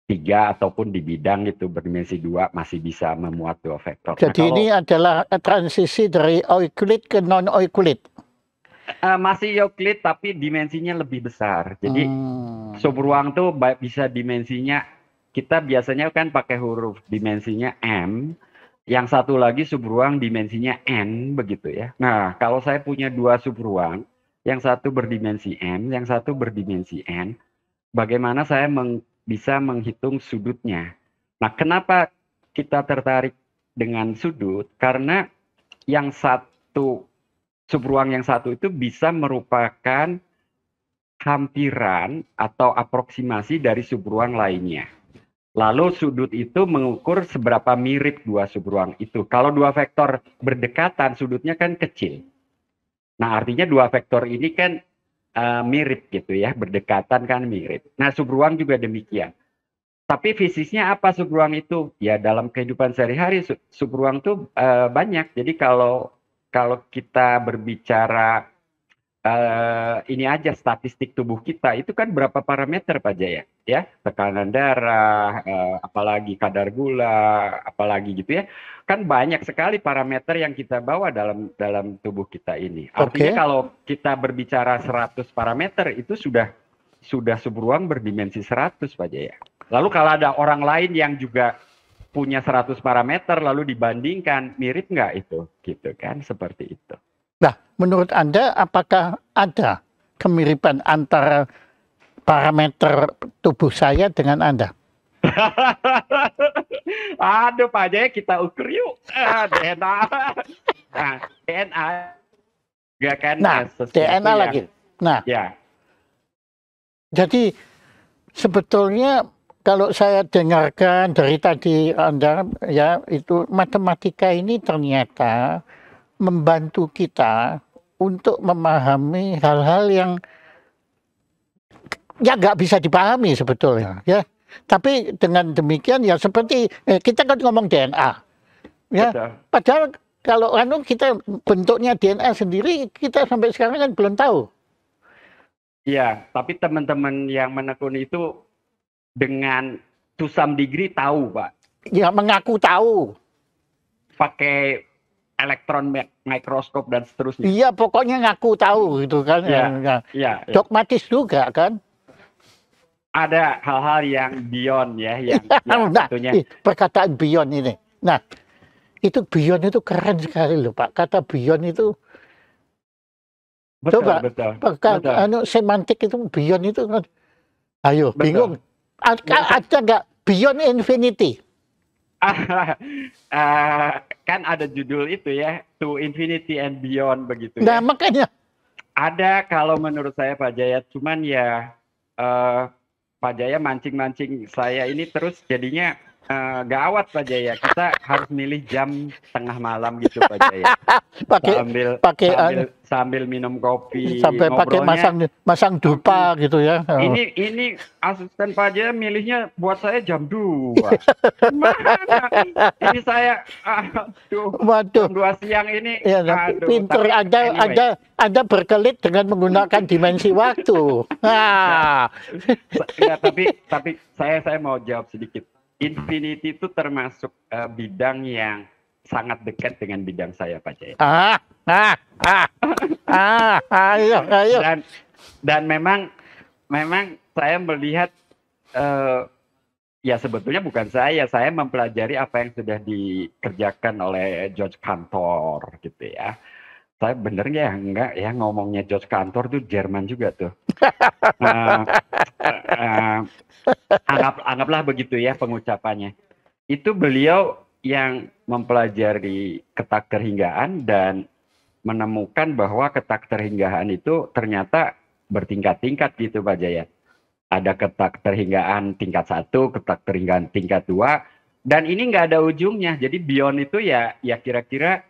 tiga ataupun di bidang itu berdimensi dua masih bisa memuat dua vektor. Nah, jadi nah, kalau, ini adalah transisi dari Euclid ke non Euclid. Uh, masih Euclid tapi dimensinya lebih besar. Jadi hmm. subruang tuh bisa dimensinya kita biasanya kan pakai huruf dimensinya m yang satu lagi subruang dimensinya n begitu ya. Nah, kalau saya punya dua subruang, yang satu berdimensi n, yang satu berdimensi n, bagaimana saya meng, bisa menghitung sudutnya? Nah, kenapa kita tertarik dengan sudut? Karena yang satu subruang yang satu itu bisa merupakan hampiran atau aproksimasi dari subruang lainnya. Lalu sudut itu mengukur seberapa mirip dua subruang itu. Kalau dua vektor berdekatan, sudutnya kan kecil. Nah, artinya dua vektor ini kan uh, mirip gitu ya, berdekatan kan mirip. Nah, subruang juga demikian. Tapi fisiknya apa subruang itu? Ya, dalam kehidupan sehari-hari subruang tuh uh, banyak. Jadi kalau kalau kita berbicara uh, ini aja statistik tubuh kita, itu kan berapa parameter Pak Jaya? ya tekanan darah, eh, apalagi kadar gula, apalagi gitu ya, kan banyak sekali parameter yang kita bawa dalam dalam tubuh kita ini. Artinya okay. kalau kita berbicara 100 parameter itu sudah sudah seberuang berdimensi 100 Pak Jaya. Lalu kalau ada orang lain yang juga punya 100 parameter lalu dibandingkan mirip nggak itu gitu kan seperti itu. Nah, menurut Anda apakah ada kemiripan antara parameter tubuh saya dengan Anda? Aduh Pak Jaya kita ukur yuk ah, DNA. Nah, DNA gak kan nah, DNA yang, lagi. Nah. Ya. Jadi sebetulnya kalau saya dengarkan dari tadi Anda ya itu matematika ini ternyata membantu kita untuk memahami hal-hal yang ya nggak bisa dipahami sebetulnya ya. ya. Tapi dengan demikian ya seperti eh, kita kan ngomong DNA. Ya. Betul. Padahal kalau anu kita bentuknya DNA sendiri kita sampai sekarang kan belum tahu. Ya, tapi teman-teman yang menekuni itu dengan to some degree tahu, Pak. Ya, mengaku tahu. Pakai elektron mikroskop dan seterusnya. Iya, pokoknya ngaku tahu gitu kan. Iya, ya. ya, ya. Dogmatis juga kan ada hal-hal yang beyond ya yang, nah, tentunya perkataan beyond ini. Nah, itu beyond itu keren sekali loh Pak. Kata beyond itu betul, Coba betul, peka, betul. Anu, semantik itu beyond itu kan, ayo betul. bingung. A ada nggak beyond infinity? uh, kan ada judul itu ya to infinity and beyond begitu. Nah, ya. makanya ada kalau menurut saya Pak Jaya cuman ya uh, Pak Jaya mancing-mancing saya ini terus jadinya Uh, gawat Pak Jaya, kita harus milih jam tengah malam gitu Pak Jaya. pakai sambil pakai sambil, sambil minum kopi. Sampai pakai masang masang dupa kopi. gitu ya. Ini ini asisten Pak Jaya milihnya buat saya jam dua. Mana? Ini saya aduh. Waduh. Jam 2 siang ini. Ya, aduh, pinter tapi, Anda anyway. Anda Anda berkelit dengan menggunakan dimensi waktu. Nah. Ya, tapi tapi saya saya mau jawab sedikit Infinity itu termasuk uh, bidang yang sangat dekat dengan bidang saya Pak Jaya. Ah, ah, ah, ah, ayo, ah, ayo. Ah, iya, ah, iya. Dan, dan memang, memang saya melihat, uh, ya sebetulnya bukan saya, saya mempelajari apa yang sudah dikerjakan oleh George Cantor gitu ya. Tapi bener ya enggak ya ngomongnya George Kantor tuh Jerman juga tuh. uh, uh, anggap anggaplah begitu ya pengucapannya. Itu beliau yang mempelajari ketak terhinggaan dan menemukan bahwa ketak terhinggaan itu ternyata bertingkat-tingkat gitu Pak Jaya. Ada ketak terhinggaan tingkat satu, ketak terhinggaan tingkat dua, dan ini nggak ada ujungnya. Jadi beyond itu ya ya kira-kira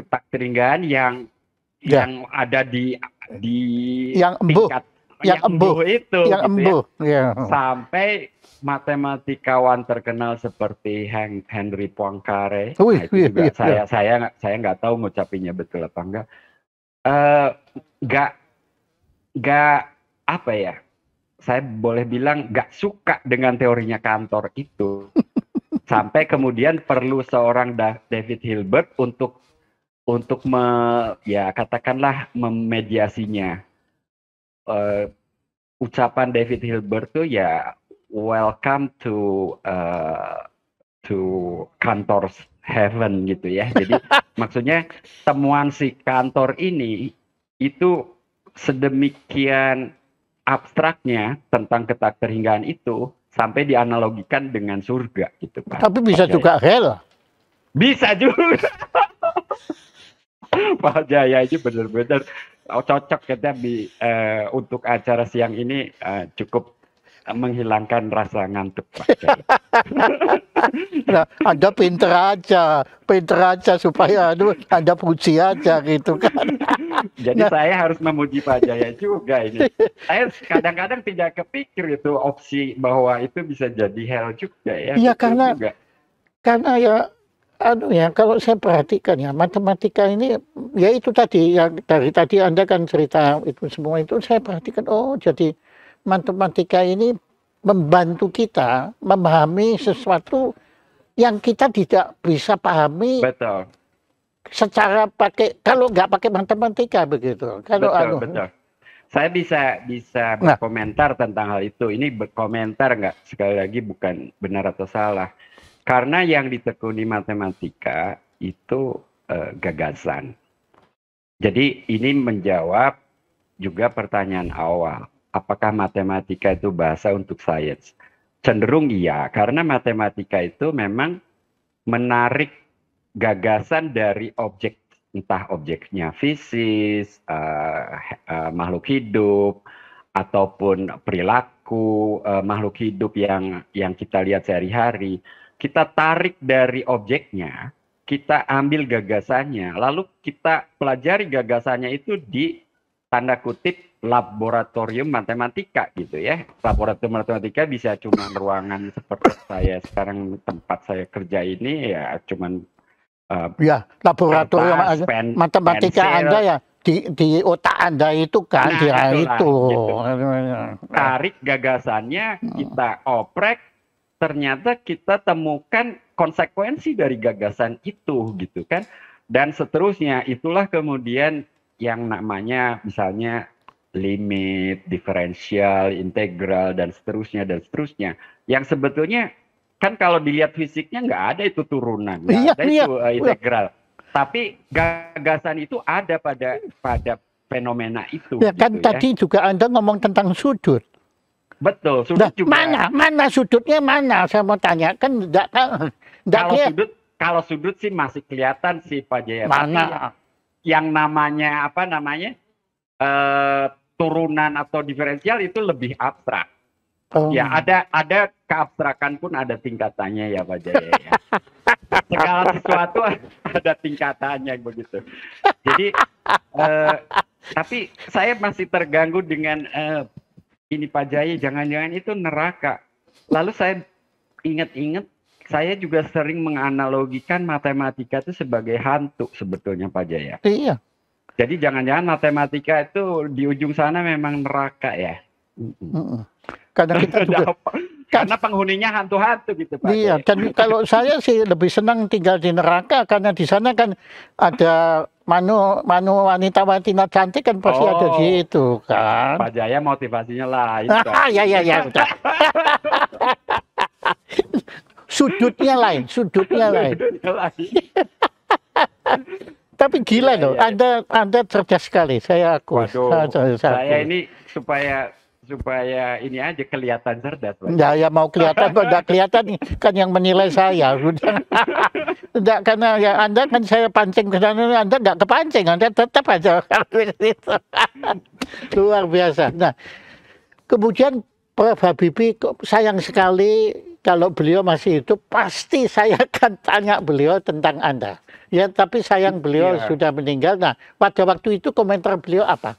ketak teringan yang ya. yang ada di di yang embuh. tingkat yang, yang embuh itu yang gitu ya. embuh ya. Yeah. sampai matematikawan terkenal seperti Hen Henry Poincare nah, iya, iya, iya. saya, ya. saya saya nggak tahu ngucapinya betul apa enggak eh, nggak uh, nggak apa ya saya boleh bilang nggak suka dengan teorinya kantor itu sampai kemudian perlu seorang David Hilbert untuk untuk me, ya katakanlah memediasinya. Uh, ucapan David Hilbert tuh ya welcome to uh, to kantor heaven gitu ya. Jadi maksudnya temuan si kantor ini itu sedemikian abstraknya tentang ketakterhinggaan itu sampai dianalogikan dengan surga gitu Pak. Tapi bisa Pak juga hell. Bisa juga. Pak Jaya ini benar-benar cocok kita di uh, eh, untuk acara siang ini uh, cukup menghilangkan rasa ngantuk Pak Jaya. nah, anda pinter aja, pinter aja supaya aduh, Anda puji aja gitu kan. Jadi nah. saya harus memuji Pak Jaya juga ini. saya kadang-kadang tidak kepikir itu opsi bahwa itu bisa jadi hell juga ya. Iya karena juga. karena ya Anu ya, kalau saya perhatikan ya, matematika ini, ya itu tadi, ya dari tadi Anda kan cerita itu semua itu, saya perhatikan, oh jadi matematika ini membantu kita memahami sesuatu yang kita tidak bisa pahami betul. secara pakai kalau nggak pakai matematika begitu kalau betul, anu, betul. saya bisa bisa nah. berkomentar nah. tentang hal itu ini berkomentar nggak sekali lagi bukan benar atau salah karena yang ditekuni matematika itu eh, gagasan. Jadi ini menjawab juga pertanyaan awal. Apakah matematika itu bahasa untuk sains? Cenderung iya, karena matematika itu memang menarik gagasan dari objek entah objeknya fisik, uh, eh, uh, eh, makhluk hidup, ataupun perilaku uh, makhluk hidup yang yang kita lihat sehari-hari kita tarik dari objeknya, kita ambil gagasannya, lalu kita pelajari gagasannya itu di tanda kutip laboratorium matematika gitu ya. Laboratorium matematika bisa cuma ruangan seperti saya sekarang tempat saya kerja ini ya cuman uh, ya laboratorium kertas, pen, matematika pensil. Anda ya di di otak Anda itu kan nah, di itu. Gitu. Tarik gagasannya, hmm. kita oprek ternyata kita temukan konsekuensi dari gagasan itu gitu kan dan seterusnya itulah kemudian yang namanya misalnya limit, diferensial, integral dan seterusnya dan seterusnya yang sebetulnya kan kalau dilihat fisiknya nggak ada itu turunan, nggak iya, ada iya. itu uh, integral. Iya. Tapi gagasan itu ada pada pada fenomena itu. Ya kan gitu kan ya. tadi juga Anda ngomong tentang sudut. Betul, sudut nah, juga. Mana, mana sudutnya mana? Saya mau tanya, kan enggak tahu. Kalau sudut, kalau sudut sih masih kelihatan sih Pak Jaya. Mana? Ya, yang namanya apa namanya? Eh, turunan atau diferensial itu lebih abstrak. Oh. Ya, ada ada keabstrakan pun ada tingkatannya ya Pak Jaya. Ya. Segala sesuatu ada tingkatannya begitu. Jadi eh, tapi saya masih terganggu dengan eh, ini Pak Jaya jangan-jangan itu neraka. Lalu saya ingat-ingat saya juga sering menganalogikan matematika itu sebagai hantu sebetulnya Pak Jaya. Iya. Jadi jangan-jangan matematika itu di ujung sana memang neraka ya. Mm-mm. Karena kita juga kan- karena penghuninya hantu-hantu gitu Pak. Iya, Jaya. dan kalau saya sih lebih senang tinggal di neraka karena di sana kan ada manu manu wanita wanita cantik kan pasti oh, ada di oh. itu kan. Pak Jaya motivasinya lain. Ah, ya ya ya. Udah. sudutnya lain, sudutnya lain. Tapi gila ya, loh, ya, ya. Anda Anda cerdas sekali, saya aku. Waduh, saya, saya ini supaya supaya ini aja kelihatan cerdas. Ya, ya mau kelihatan, nggak kelihatan kan yang menilai saya. Tidak karena ya Anda kan saya pancing ke sana, Anda nggak kepancing, Anda tetap aja luar biasa. Nah, kemudian Prof Habibie sayang sekali kalau beliau masih itu pasti saya akan tanya beliau tentang Anda. Ya, tapi sayang beliau ya. sudah meninggal. Nah, pada waktu itu komentar beliau apa?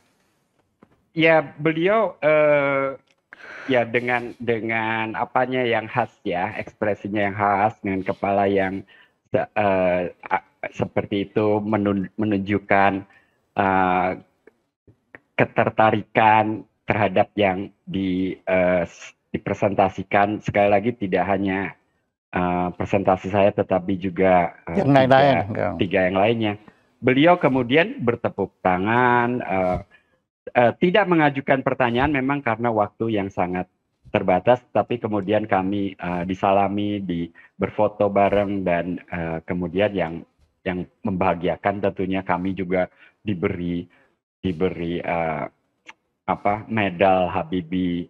ya beliau uh, ya dengan dengan apanya yang khas ya ekspresinya yang khas dengan kepala yang uh, seperti itu menunjukkan uh, ketertarikan terhadap yang di uh, dipresentasikan sekali lagi tidak hanya uh, presentasi saya tetapi juga uh, yang tiga, lain tiga yang lainnya. Beliau kemudian bertepuk tangan, uh, Eh, tidak mengajukan pertanyaan memang karena waktu yang sangat terbatas, tapi kemudian kami uh, disalami, di berfoto bareng dan uh, kemudian yang yang membahagiakan tentunya kami juga diberi diberi uh, apa medal Habibi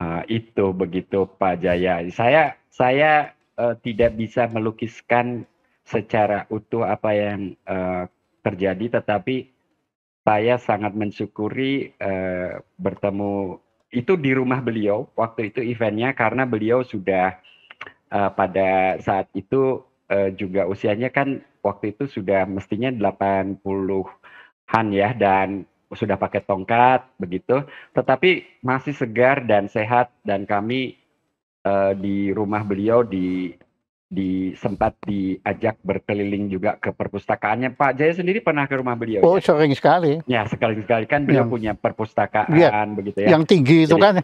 uh, itu begitu Pak Jaya. Saya saya uh, tidak bisa melukiskan secara utuh apa yang uh, terjadi, tetapi saya sangat mensyukuri uh, bertemu itu di rumah beliau waktu itu eventnya karena beliau sudah uh, pada saat itu uh, juga usianya kan waktu itu sudah mestinya 80-an ya dan sudah pakai tongkat begitu tetapi masih segar dan sehat dan kami uh, di rumah beliau di di sempat diajak berkeliling juga ke perpustakaannya. Pak Jaya sendiri pernah ke rumah beliau? Oh, ya? sering sekali. Ya, sekali sekali kan beliau ya. punya iya, perpustakaan ya, begitu ya. Yang tinggi Jadi, itu kan.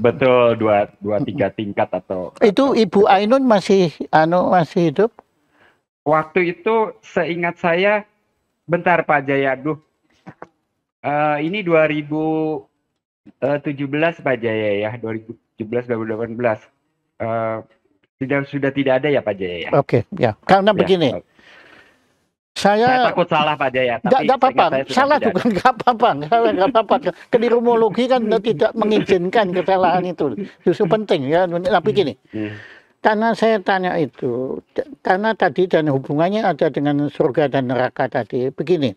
Betul, dua dua tiga tingkat atau Itu atau, Ibu Ainun masih anu masih hidup? Waktu itu seingat saya bentar Pak Jaya, aduh. Uh, ini 2017 eh, Pak Jaya ya, 2017 2018. Uh, sudah sudah tidak ada ya Pak Jaya ya? Oke, okay, ya. Karena ya, begini. Saya, saya takut salah Pak Jaya. Tapi tidak apa-apa, salah juga nggak apa-apa, salah nggak apa-apa. Kedirumologi kan tidak mengizinkan kesalahan itu, justru penting ya. Tapi gini, hmm. Hmm. karena saya tanya itu, karena tadi dan hubungannya ada dengan surga dan neraka tadi. Begini,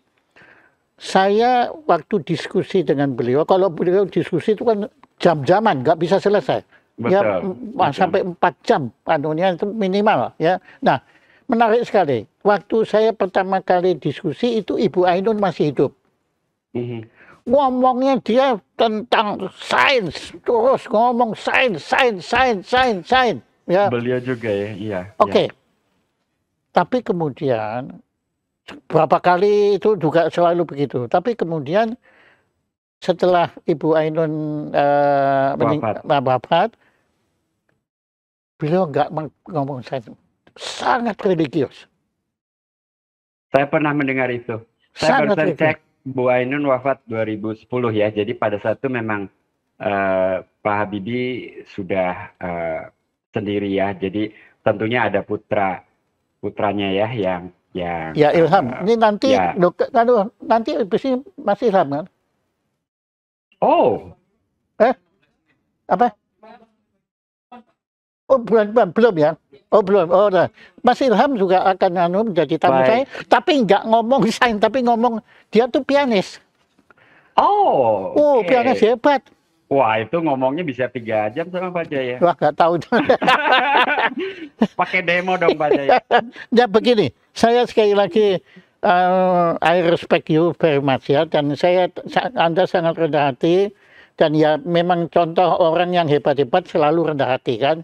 saya waktu diskusi dengan beliau, kalau beliau diskusi itu kan jam-jaman, nggak bisa selesai ya Betul. sampai empat jam anunya itu minimal ya. Nah menarik sekali. Waktu saya pertama kali diskusi itu Ibu Ainun masih hidup. Mm-hmm. Ngomongnya dia tentang sains terus ngomong sains sains sains sains sains ya. Beliau juga ya iya. iya. Oke. Okay. Ya. Tapi kemudian berapa kali itu juga selalu begitu. Tapi kemudian setelah Ibu Ainun uh, wafat. bapak beliau nggak ngomong saya sangat religius. Saya pernah mendengar itu. Saya sangat baru cek Bu Ainun wafat 2010 ya, jadi pada saat itu memang uh, Pak Habibie sudah uh, sendiri ya, jadi tentunya ada putra putranya ya yang yang ya Ilham. Uh, Ini nanti ya. nanti nanti masih Ilham kan? Oh, eh apa? Oh belum belum belum ya. Oh belum. Oh nah. Mas Ilham juga akan anu menjadi tamu Baik. saya, tapi nggak ngomong desain, tapi ngomong dia tuh pianis. Oh. Oh pianis hebat. Wah itu ngomongnya bisa tiga jam sama Pak Jaya. Wah nggak tahu. Pakai demo dong Pak Jaya. ya begini, saya sekali lagi uh, I respect you very much ya dan saya Anda sangat rendah hati dan ya memang contoh orang yang hebat-hebat selalu rendah hati kan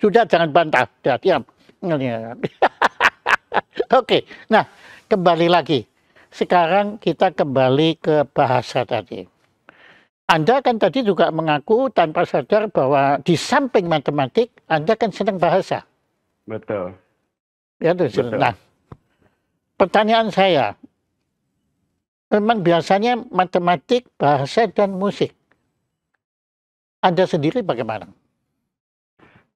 sudah jangan bantah sudah ya, diam oke nah kembali lagi sekarang kita kembali ke bahasa tadi anda kan tadi juga mengaku tanpa sadar bahwa di samping matematik Anda kan senang bahasa betul ya tuh betul. nah pertanyaan saya memang biasanya matematik, bahasa, dan musik. Anda sendiri bagaimana?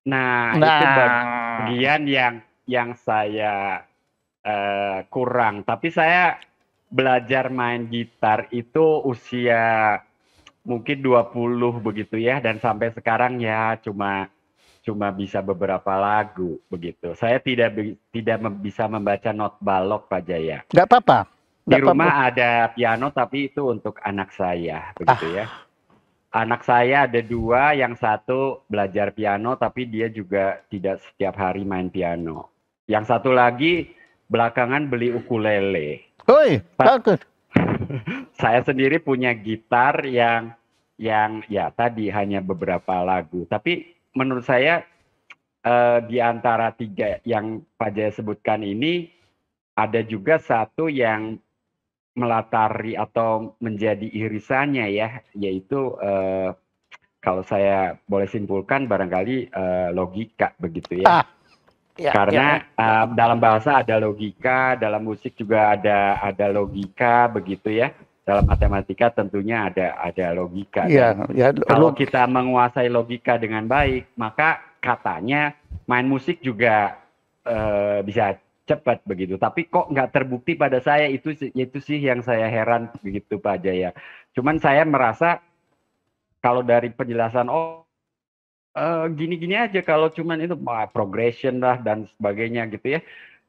Nah, nah. itu bagian yang yang saya uh, kurang. Tapi saya belajar main gitar itu usia mungkin 20 begitu ya dan sampai sekarang ya cuma cuma bisa beberapa lagu begitu. Saya tidak tidak bisa membaca not balok Pak Jaya. Enggak apa-apa di rumah ada piano tapi itu untuk anak saya begitu ah. ya anak saya ada dua yang satu belajar piano tapi dia juga tidak setiap hari main piano yang satu lagi belakangan beli ukulele Hoi, bagus. saya sendiri punya gitar yang yang ya tadi hanya beberapa lagu tapi menurut saya eh, di antara tiga yang Pak Jaya sebutkan ini ada juga satu yang melatari atau menjadi irisannya ya, yaitu eh, kalau saya boleh simpulkan barangkali eh, logika begitu ya. Ah, ya, ya Karena ya. Uh, dalam bahasa ada logika, dalam musik juga ada ada logika begitu ya. Dalam matematika tentunya ada ada logika. Ya, ya, kalau log kita menguasai logika dengan baik, maka katanya main musik juga uh, bisa cepat begitu. Tapi kok nggak terbukti pada saya itu itu sih yang saya heran begitu Pak Jaya. Cuman saya merasa kalau dari penjelasan oh eh, gini-gini uh, aja kalau cuman itu bah, progression lah dan sebagainya gitu ya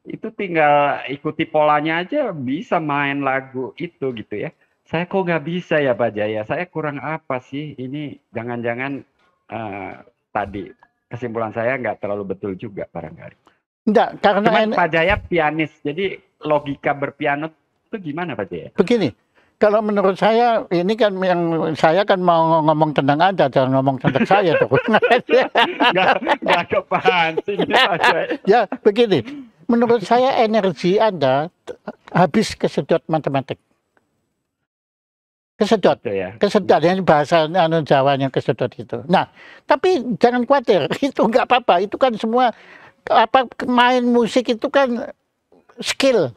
itu tinggal ikuti polanya aja bisa main lagu itu gitu ya saya kok nggak bisa ya Pak Jaya saya kurang apa sih ini jangan-jangan uh, tadi kesimpulan saya nggak terlalu betul juga barangkali Enggak, karena Cuman Pak Jaya pianis. Jadi logika berpiano itu gimana Pak Jaya? Begini, kalau menurut saya ini kan yang saya kan mau ngomong tentang Anda jangan ngomong tentang saya tuh. Enggak kepahan sih nah, Ya, begini. Menurut saya energi Anda habis kesedot matematik. Kesedot ya. Kesedot yang bahasa anu Jawanya kesedot itu. Nah, tapi jangan khawatir, itu enggak apa-apa. Itu kan semua apa main musik itu kan skill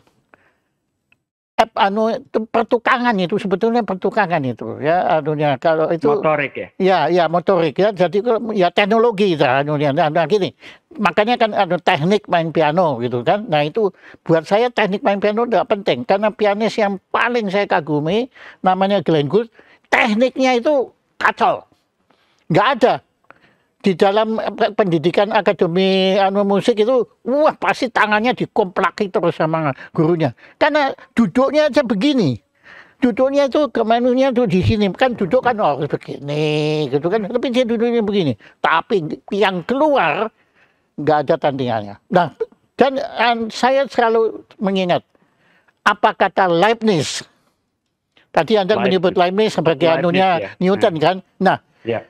anu pertukangan itu sebetulnya pertukangan itu ya anunya kalau itu motorik ya ya ya motorik ya jadi ya teknologi itu anunya nah, nah, gini makanya kan anu teknik main piano gitu kan nah itu buat saya teknik main piano tidak penting karena pianis yang paling saya kagumi namanya Glenn Gould tekniknya itu kacau nggak ada di dalam eh, pendidikan akademi anu musik itu wah pasti tangannya dikomplaki terus sama gurunya karena duduknya aja begini duduknya itu kemenunya tuh di sini kan duduk kan oh, harus begini gitu kan tapi dia duduknya begini tapi yang keluar nggak ada tandingannya nah dan saya selalu mengingat apa kata Leibniz tadi anda Leibniz. menyebut Leibniz sebagai Leibniz, anunya ya. Newton hmm. kan nah yeah.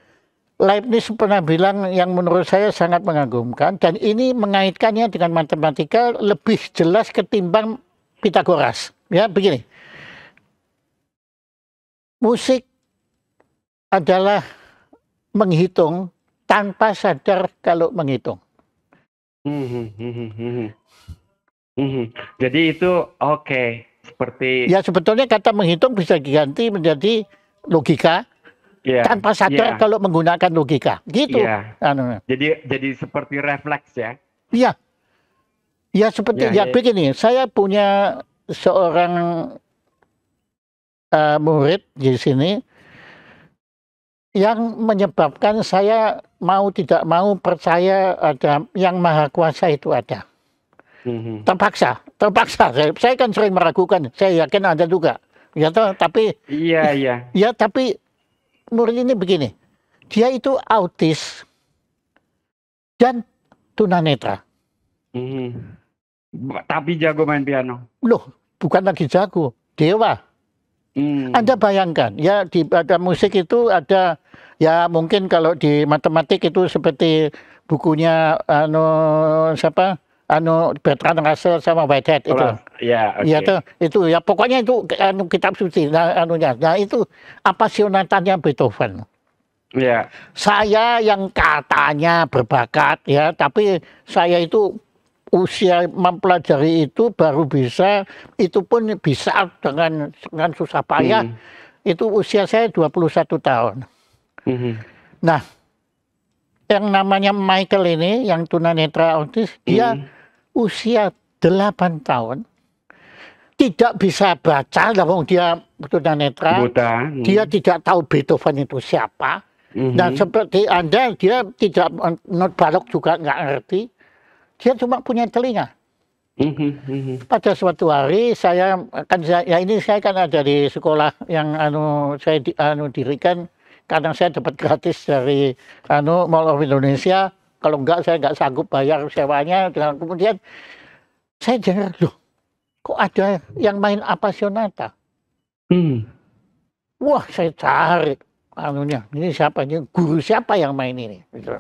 Leibniz pernah bilang yang menurut saya sangat mengagumkan dan ini mengaitkannya dengan matematika lebih jelas ketimbang Pitagoras. Ya, begini. Musik adalah menghitung tanpa sadar kalau menghitung. Hmm, hmm, hmm, Jadi itu oke, okay. seperti Ya sebetulnya kata menghitung bisa diganti menjadi logika yeah. tanpa sadar yeah. kalau menggunakan logika gitu yeah. anu. jadi jadi seperti refleks ya iya, iya, iya ya seperti ya, ya, ya begini saya punya seorang uh, murid di sini yang menyebabkan saya mau tidak mau percaya ada yang maha kuasa itu ada mhm. terpaksa terpaksa saya, saya kan sering meragukan saya yakin ada juga ya toh tapi iya iya ya tapi murid ini begini, dia itu autis dan tunanetra. Hmm. Tapi jago main piano. Loh, bukan lagi jago, dewa. Hmm. Anda bayangkan ya di pada musik itu ada ya mungkin kalau di matematik itu seperti bukunya ano siapa anu Bertrand Russell sama Whitehead itu. Ya, okay. ya tuh, itu ya pokoknya itu anu kitab suci nah, anunya. Nah itu apa sonatannya Beethoven? Ya. Saya yang katanya berbakat ya, tapi saya itu usia mempelajari itu baru bisa itu pun bisa dengan dengan susah payah. Hmm. Itu usia saya 21 tahun. Hmm. Nah, yang namanya Michael ini yang tunanetra autis, hmm. dia usia 8 tahun tidak bisa baca, namun dia netra Buta. Hmm. dia tidak tahu Beethoven itu siapa. -hmm. Dan seperti Anda, dia tidak not balok juga nggak ngerti. Dia cuma punya telinga. Mhm, mhm. Pada suatu hari saya kan saya ya ini saya kan ada di sekolah yang anu saya di, anu dirikan kadang saya dapat gratis dari anu Mall of Indonesia kalau enggak saya enggak sanggup bayar sewanya dengan kemudian saya dengar loh kok ada yang main apasionata hmm. wah saya cari anunya ini siapa ini guru siapa yang main ini gitu.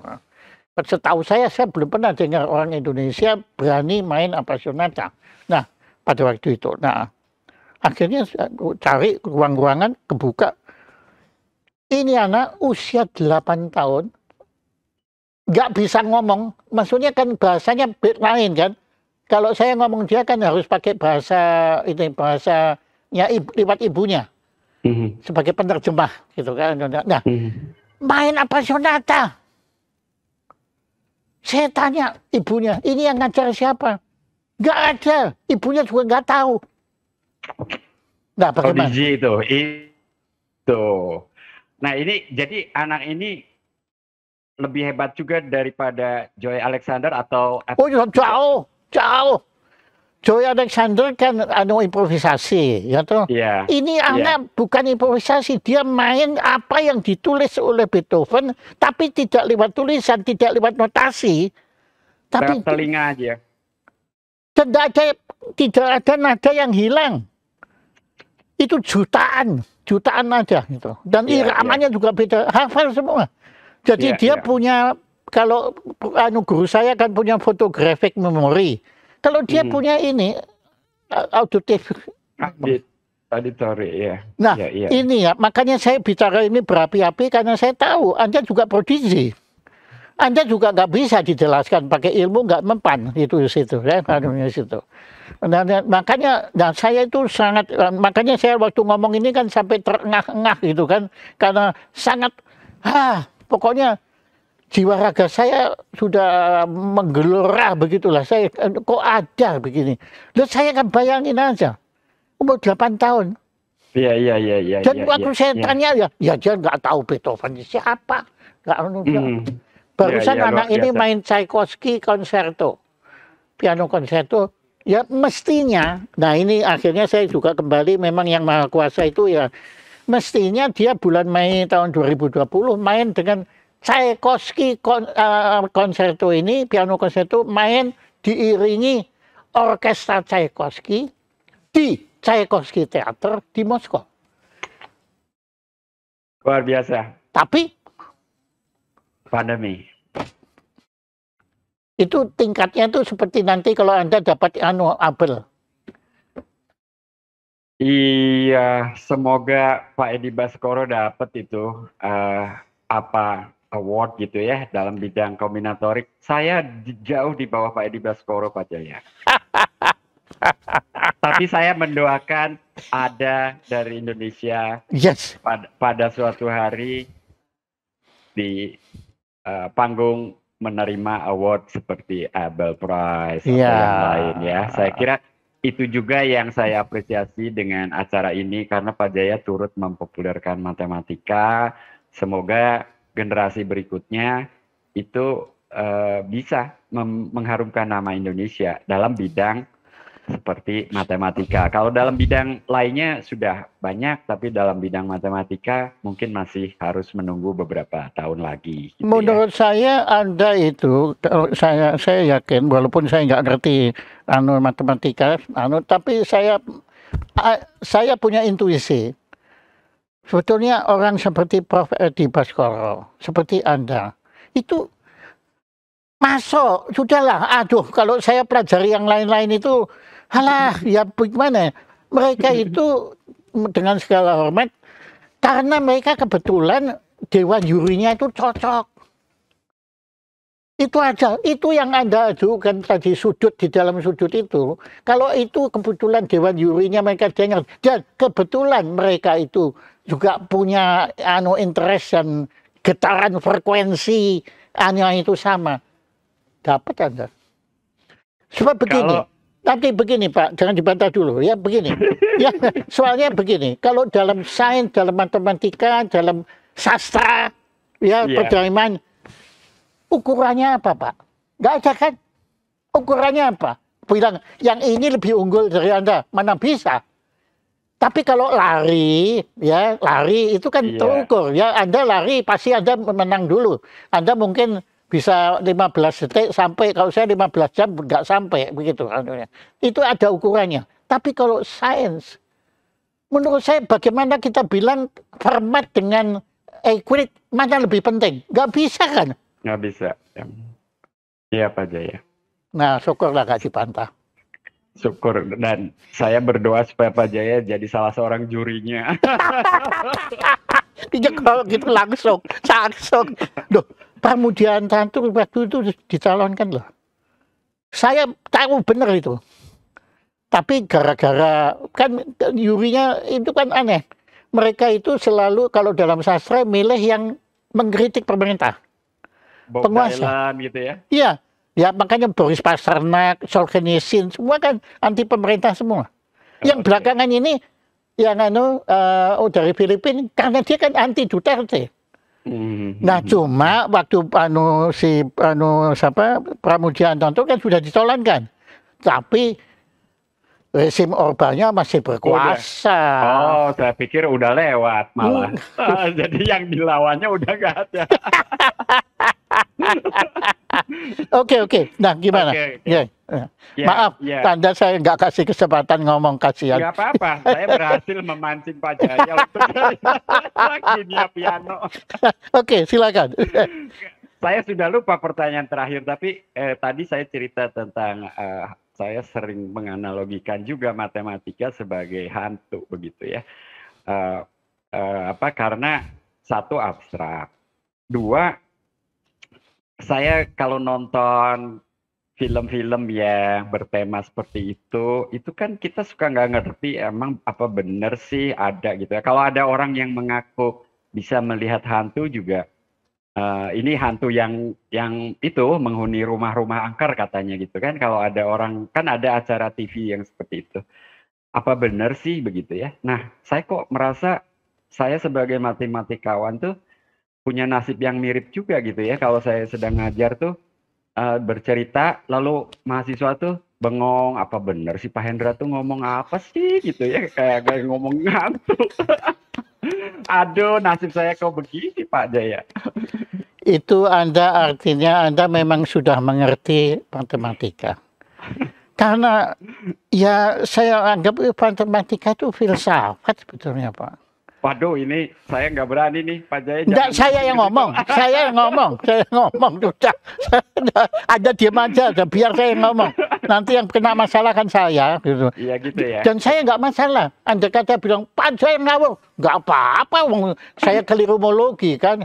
setahu saya saya belum pernah dengar orang Indonesia berani main apasionata nah pada waktu itu nah akhirnya cari ruang-ruangan kebuka ini anak usia 8 tahun nggak bisa ngomong, maksudnya kan bahasanya lain kan. Kalau saya ngomong dia kan harus pakai bahasa ini bahasanya ibu, lewat ibunya mm-hmm. sebagai penerjemah gitu kan. Nah, mm-hmm. main apa sonata? Saya tanya ibunya, ini yang ngajar siapa? Gak ada, ibunya juga nggak tahu. Nah, bagaimana? Oh, itu, itu. Nah, ini jadi anak ini lebih hebat juga daripada Joy Alexander atau Oh, iya, jauh, jauh. Joy Alexander kan anu improvisasi, ya toh. Yeah. Ini iya. anak bukan improvisasi, dia main apa yang ditulis oleh Beethoven, tapi tidak lewat tulisan, tidak lewat notasi, tapi telinga aja. Tidak ada, tidak ada nada yang hilang. Itu jutaan, jutaan aja gitu. Dan yeah, iya. iramanya yeah. juga beda, hafal semua. Jadi yeah, dia yeah. punya kalau anu guru saya kan punya photographic memory. Kalau dia mm. punya ini auditif auditory ya. Nah, ya, ya. ini ya makanya saya bicara ini berapi-api karena saya tahu Anda juga prodigi. Anda juga nggak bisa dijelaskan pakai ilmu nggak mempan itu situ ya hmm. anu, situ. Nah, makanya nah saya itu sangat makanya saya waktu ngomong ini kan sampai terengah-engah gitu kan karena sangat ha pokoknya jiwa raga saya sudah menggelora begitulah. Saya kok ada begini. lalu saya kan bayangin aja. Umur delapan tahun. Iya, iya, iya, iya. Dan ya, waktu ya, saya ya. tanya ya, ya dia nggak tahu Beethoven siapa. Nggak hmm. Barusan ya, ya, anak ini main Tchaikovsky konserto. Piano konserto. Ya mestinya, nah ini akhirnya saya juga kembali memang yang maha kuasa itu ya mestinya dia bulan Mei tahun 2020 main dengan Tchaikovsky eh, konserto ini, piano konserto main diiringi orkestra Tchaikovsky di Tchaikovsky Theater di Moskow. Luar biasa. Tapi pandemi. Itu tingkatnya itu seperti nanti kalau Anda dapat anu Abel Iya, semoga Pak Edi Baskoro dapat itu uh, apa award gitu ya dalam bidang kombinatorik. Saya jauh di bawah Pak Edi Baskoro Pak Jaya. Tapi saya mendoakan ada dari Indonesia yes. pada, pada suatu hari di uh, panggung menerima award seperti Abel Prize yeah. atau iya. yang lain ya. Saya kira itu juga yang saya apresiasi dengan acara ini karena Pak Jaya turut mempopulerkan matematika. Semoga generasi berikutnya itu uh, bisa mengharumkan nama Indonesia dalam bidang seperti matematika. Kalau dalam bidang lainnya sudah banyak, tapi dalam bidang matematika mungkin masih harus menunggu beberapa tahun lagi. Gitu ya. Menurut ya. saya ada itu, saya saya yakin walaupun saya nggak ngerti anu matematika, anu tapi saya saya punya intuisi. Sebetulnya orang seperti Prof. Edi Baskoro, seperti Anda, itu masuk sudahlah aduh kalau saya pelajari yang lain-lain itu Alah, ya bagaimana? Mereka itu dengan segala hormat, karena mereka kebetulan dewan jurinya itu cocok. Itu aja, itu yang Anda ajukan tadi sudut di dalam sudut itu. Kalau itu kebetulan dewan jurinya mereka dengar dan kebetulan mereka itu juga punya anu interest dan getaran frekuensi anu itu sama. Dapat Anda. Sebab begini. Kalau tapi begini Pak, jangan dibantah dulu ya begini. ya soalnya begini, kalau dalam sains, dalam matematika, dalam sastra, ya yeah. Iya. ukurannya apa Pak? Gak ada kan? Ukurannya apa? Bilang yang ini lebih unggul dari Anda, mana bisa? Tapi kalau lari, ya lari itu kan yeah. terukur. Ya Anda lari pasti Anda menang dulu. Anda mungkin bisa 15 detik sampai kalau saya 15 jam nggak sampai begitu itu ada ukurannya tapi kalau sains menurut saya bagaimana kita bilang format dengan equid mana lebih penting nggak bisa kan nggak bisa ya. iya Pak Jaya nah syukurlah kasih Sipanta Syukur dan saya berdoa supaya Pak Jaya jadi salah seorang jurinya. Iya kalau gitu langsung, langsung. Duh, Pramudian Tantur waktu itu dicalonkan loh. Saya tahu benar itu. Tapi gara-gara kan yurinya itu kan aneh. Mereka itu selalu kalau dalam sastra milih yang mengkritik pemerintah. Bob penguasa. gitu ya. Iya. Ya makanya Boris Pasternak, Solzhenitsyn semua kan anti pemerintah semua. Oh, yang okay. belakangan ini yang anu uh, oh dari Filipina karena dia kan anti Duterte. Hmm. Nah cuma waktu anu si anu siapa Pramudianto itu kan sudah ditolankan, tapi resim eh, orbanya masih berkuasa. Udah. Oh, saya pikir udah lewat malah. Hmm. Jadi yang dilawannya udah gak ada. Oke oke. Nah gimana? Okay, okay. Yeah. Yeah, Maaf, Yeah. Tanda saya nggak kasih kesempatan ngomong kasihan. Gak apa-apa, saya berhasil memancing Pak Jaya untuk lagi dia piano. Oke, okay, silakan. saya sudah lupa pertanyaan terakhir, tapi eh, tadi saya cerita tentang eh, saya sering menganalogikan juga matematika sebagai hantu begitu ya. Eh, eh, apa karena satu abstrak, dua saya kalau nonton film-film yang bertema seperti itu, itu kan kita suka nggak ngerti emang apa bener sih ada gitu ya. Kalau ada orang yang mengaku bisa melihat hantu juga, uh, ini hantu yang yang itu menghuni rumah-rumah angker katanya gitu kan. Kalau ada orang kan ada acara TV yang seperti itu, apa bener sih begitu ya? Nah, saya kok merasa saya sebagai matematikawan tuh punya nasib yang mirip juga gitu ya kalau saya sedang ngajar tuh uh, bercerita lalu mahasiswa tuh bengong apa benar sih Pak Hendra tuh ngomong apa sih gitu ya kayak kayak ngomong ngantuk aduh nasib saya kok begini Pak Jaya itu anda artinya anda memang sudah mengerti matematika karena ya saya anggap eh, matematika itu filsafat sebetulnya Pak Waduh ini saya nggak berani nih Pak Jaya. Enggak, saya yang ngomong, saya yang ngomong, saya yang ngomong udah. Ada diam aja, udah biar saya yang ngomong. Nanti yang kena masalah kan saya gitu. Iya gitu ya. Dan saya nggak masalah. Anda kata bilang Pak Jaya ngawur, nggak apa-apa. Saya keliru mologi kan.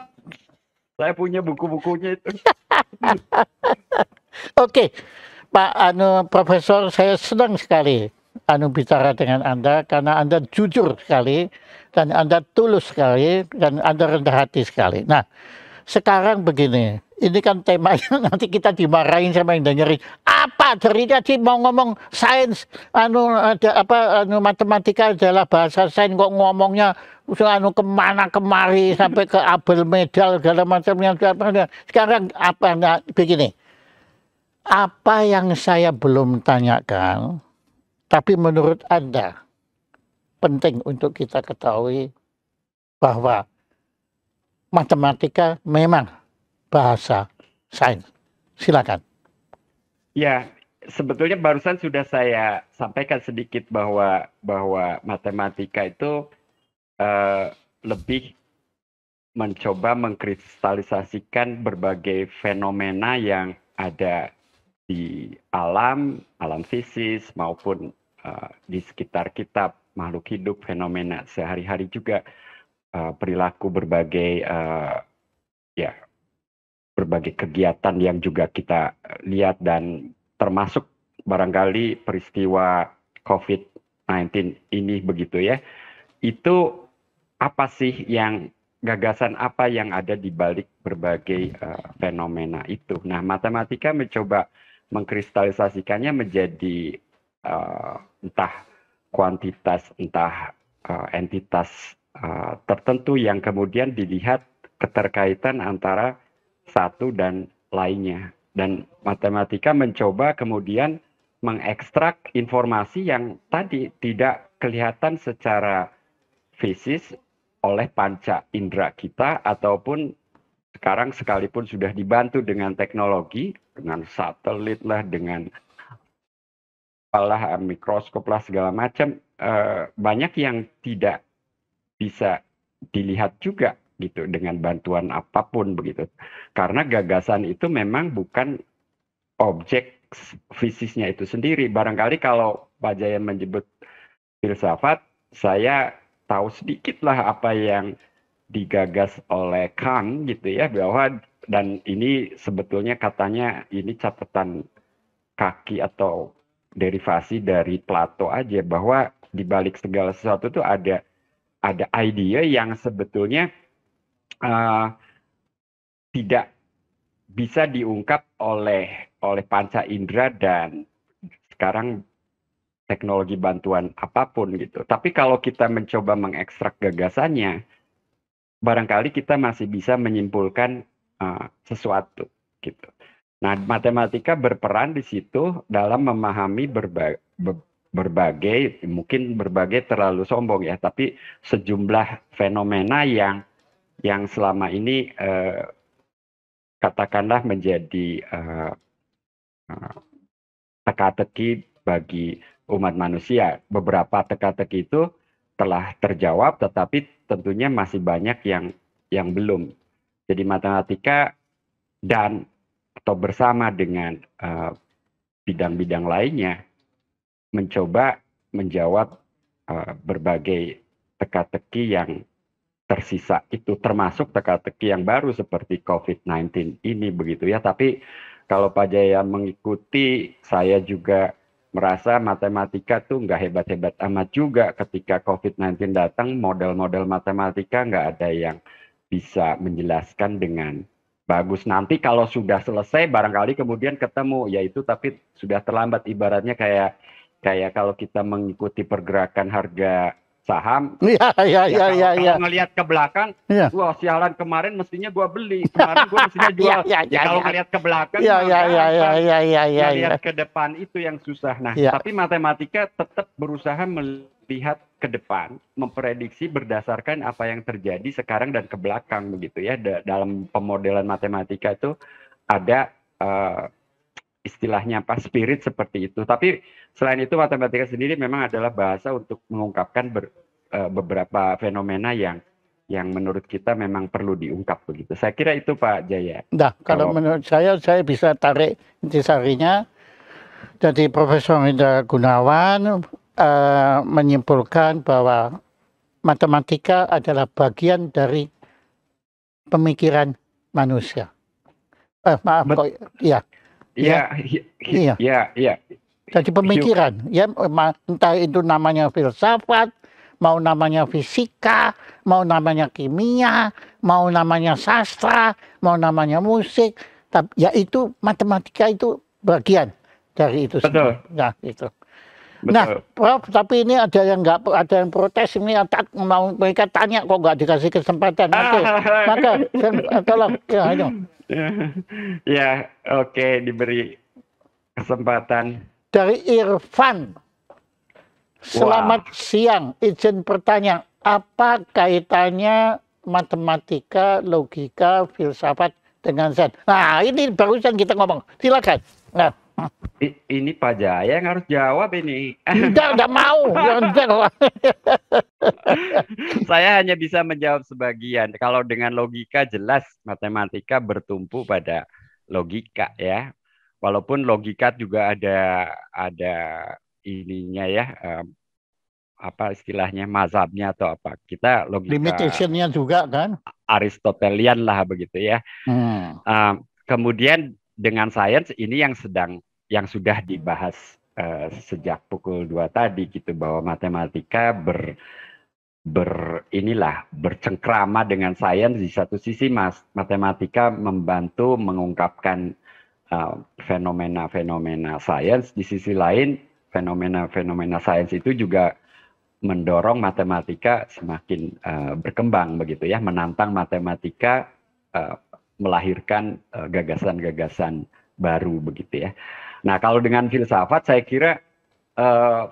saya punya buku-bukunya itu. Oke, Pak Anu Profesor, saya senang sekali anu bicara dengan Anda karena Anda jujur sekali dan Anda tulus sekali dan Anda rendah hati sekali. Nah, sekarang begini, ini kan temanya nanti kita dimarahin sama yang dengerin. Apa dari tadi mau ngomong sains anu ada apa anu matematika adalah bahasa sains kok ngomongnya anu kemana kemari sampai ke abel medal segala macamnya sekarang apa nah, begini apa yang saya belum tanyakan tapi menurut Anda penting untuk kita ketahui bahwa matematika memang bahasa sains. Silakan. Ya, sebetulnya barusan sudah saya sampaikan sedikit bahwa bahwa matematika itu uh, lebih mencoba mengkristalisasikan berbagai fenomena yang ada di alam, alam fisik maupun Eh, di sekitar kita, makhluk hidup, fenomena sehari-hari juga eh, perilaku berbagai eh, ya berbagai kegiatan yang juga kita lihat dan termasuk barangkali peristiwa COVID-19 ini begitu ya. Itu apa sih yang gagasan apa yang ada di balik berbagai uh, fenomena itu. Nah, matematika mencoba mengkristalisasikannya menjadi uh, entah kuantitas entah uh, entitas uh, tertentu yang kemudian dilihat keterkaitan antara satu dan lainnya dan matematika mencoba kemudian mengekstrak informasi yang tadi tidak kelihatan secara fisis oleh panca indera kita ataupun sekarang sekalipun sudah dibantu dengan teknologi dengan satelit lah dengan apalah eh, mikroskop lah segala macam eh, banyak yang tidak bisa dilihat juga gitu dengan bantuan apapun begitu karena gagasan itu memang bukan objek fisiknya itu sendiri barangkali kalau Pak Jaya menyebut filsafat saya tahu sedikit lah apa yang digagas oleh Kang gitu ya bahwa dan ini sebetulnya katanya ini catatan kaki atau derivasi dari Plato aja bahwa di balik segala sesuatu itu ada ada ide yang sebetulnya uh, tidak bisa diungkap oleh oleh panca indera dan sekarang teknologi bantuan apapun gitu. Tapi kalau kita mencoba mengekstrak gagasannya, barangkali kita masih bisa menyimpulkan uh, sesuatu gitu. Nah, matematika berperan di situ dalam memahami berbagai, berbagai mungkin berbagai terlalu sombong ya, tapi sejumlah fenomena yang yang selama ini eh, katakanlah menjadi eh, eh, teka-teki bagi umat manusia. Beberapa teka-teki itu telah terjawab, tetapi tentunya masih banyak yang yang belum. Jadi matematika dan atau bersama dengan eh, bidang-bidang uh, lainnya mencoba menjawab uh, berbagai teka-teki yang tersisa itu termasuk teka-teki yang baru seperti COVID-19 ini begitu ya tapi kalau Pak Jaya mengikuti saya juga merasa matematika tuh nggak hebat-hebat amat juga ketika COVID-19 datang model-model matematika nggak ada yang bisa menjelaskan dengan Bagus. Nanti kalau sudah selesai barangkali kemudian ketemu yaitu tapi sudah terlambat ibaratnya kayak kayak kalau kita mengikuti pergerakan harga saham. Iya, iya, iya, iya. Ya, iya, kalau ya. ngelihat ke belakang, ya. wah sialan kemarin mestinya gua beli, kemarin gua mestinya jual. Iya, ya, ya, ya, kalau ya. ngelihat ke belakang, ya ya ya, ya ya ya ya Ngelihat ya. ke depan itu yang susah. Nah, ya. tapi matematika tetap berusaha melihat ke depan memprediksi berdasarkan apa yang terjadi sekarang dan ke belakang begitu ya da dalam pemodelan matematika itu ada uh, istilahnya apa spirit seperti itu tapi selain itu matematika sendiri memang adalah bahasa untuk mengungkapkan ber, uh, beberapa fenomena yang yang menurut kita memang perlu diungkap begitu saya kira itu Pak Jaya. Nah kalau, kalau menurut saya saya bisa tarik intisarinya jadi Profesor Indra Gunawan uh, menyimpulkan bahwa matematika adalah bagian dari pemikiran manusia. Eh, maaf, Mat kok, ya. Iya, iya, iya. Ya. Jadi iya. pemikiran, ya entah itu namanya filsafat, mau namanya fisika, mau namanya kimia, mau namanya sastra, mau namanya musik, tapi, ya itu matematika itu bagian dari itu. Betul. Semua. Nah, itu. Nah, Prof, tapi ini ada yang nggak ada yang protes ini mau mereka tanya kok nggak dikasih kesempatan. Ah. Maka, maka eh, tolong ya, ayo. ya, oke diberi kesempatan. Dari Irfan. Selamat wow. siang, izin bertanya, apa kaitannya matematika, logika, filsafat dengan Zen? Nah, ini barusan kita ngomong. Silakan. Nah, ini Pak Jaya yang harus jawab ini. Enggak, enggak mau. Saya hanya bisa menjawab sebagian. Kalau dengan logika jelas matematika bertumpu pada logika ya. Walaupun logika juga ada ada ininya ya um, apa istilahnya mazhabnya atau apa kita logika limitationnya juga kan Aristotelian lah begitu ya hmm. um, kemudian dengan sains ini yang sedang yang sudah hmm. dibahas uh, sejak pukul dua tadi gitu bahwa matematika ber ber inilah bercengkrama dengan sains di satu sisi mas matematika membantu mengungkapkan eh, fenomena-fenomena uh, sains di sisi lain fenomena-fenomena sains itu juga mendorong matematika semakin uh, berkembang begitu ya menantang matematika uh, melahirkan eh, gagasan-gagasan baru begitu ya. Nah kalau dengan filsafat saya kira uh,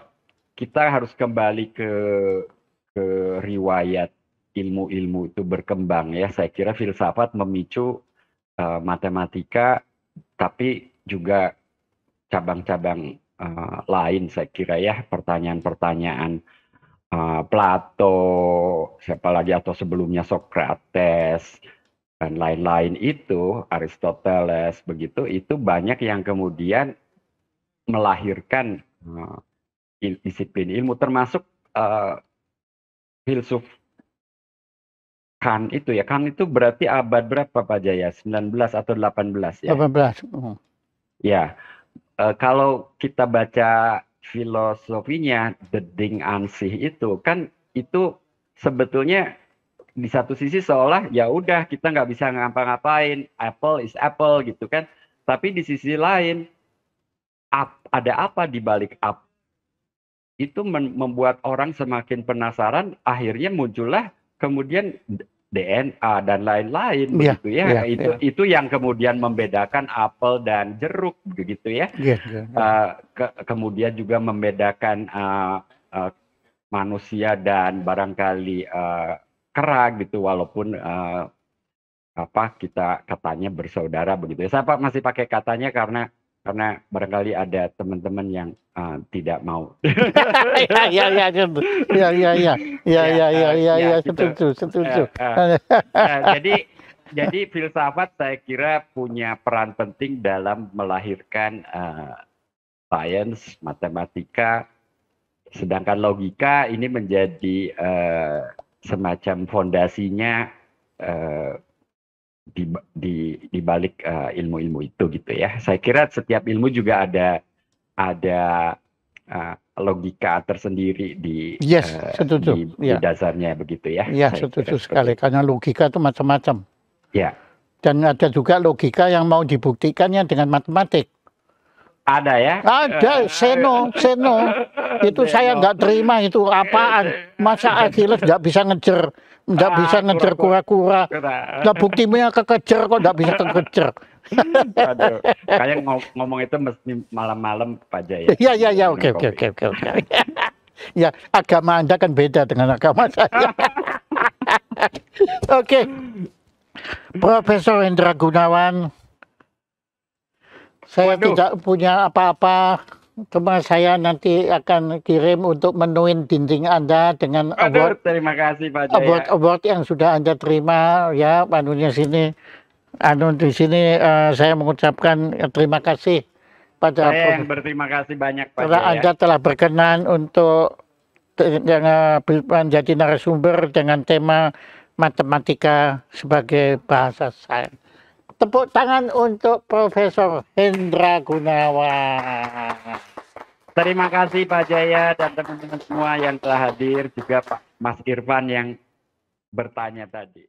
kita harus kembali ke ke riwayat ilmu-ilmu itu berkembang ya. Saya kira filsafat memicu uh, matematika tapi juga cabang-cabang uh, lain saya kira ya pertanyaan-pertanyaan Plato, siapa lagi atau sebelumnya Socrates, dan lain-lain itu Aristoteles begitu itu banyak yang kemudian melahirkan uh, disiplin ilmu termasuk uh, filsuf Kan itu ya Kan itu berarti abad berapa Pak Jaya 19 atau 18 ya 18 uh. ya uh, kalau kita baca filosofinya The Ding Ansih itu kan itu sebetulnya di satu sisi seolah ya udah kita nggak bisa ngapa-ngapain Apple is Apple gitu kan tapi di sisi lain up, ada apa di balik up itu membuat orang semakin penasaran akhirnya muncullah kemudian DNA dan lain-lain yeah, begitu ya yeah, itu yeah. itu yang kemudian membedakan apel dan jeruk begitu ya yeah, yeah, yeah. Uh, ke kemudian juga membedakan uh, uh, manusia dan barangkali uh, kerak gitu walaupun uh, apa kita katanya bersaudara begitu. Saya masih pakai katanya karena karena barangkali ada teman-teman yang uh, tidak mau. ya ya ya ya ya ya ya ya ya ya ya setuju setuju. Jadi jadi filsafat saya kira punya peran penting dalam melahirkan uh, sains matematika, sedangkan logika ini menjadi uh, semacam fondasinya uh, di, di, di balik uh, ilmu-ilmu itu gitu ya. Saya kira setiap ilmu juga ada ada uh, logika tersendiri di yes, uh, Di, ya. di dasarnya begitu ya. Iya setuju sekali karena logika itu macam-macam. Ya. Dan ada juga logika yang mau dibuktikannya dengan matematik. Ada ya? Ada, eh. seno, seno. Itu Deno. saya nggak terima itu apaan. Masa Achilles nggak bisa ngejar, nggak ah, bisa ngejar kura-kura. bukti buktinya kekejar kok nggak bisa kekejar. Aduh, kayak ngom ngomong itu mesti malam-malam Pak Jaya. Iya, iya, iya, oke, oke, oke, oke, oke. Ya, agama Anda kan beda dengan agama saya. oke. Okay. Profesor Hendra Gunawan saya Waduh. tidak punya apa-apa. Cuma saya nanti akan kirim untuk menuin dinding Anda dengan Waduh, Terima kasih Pak Jaya. Award, award yang sudah Anda terima ya, anunya sini. Anu di sini uh, saya mengucapkan terima kasih pada saya yang berterima kasih banyak Pak Jaya. Anda telah berkenan untuk eh, menjadi narasumber dengan tema matematika sebagai bahasa sains. Tepuk tangan untuk Profesor Hendra Gunawan. Terima kasih Pak Jaya dan teman-teman semua yang telah hadir, juga Pak Mas Irfan yang bertanya tadi.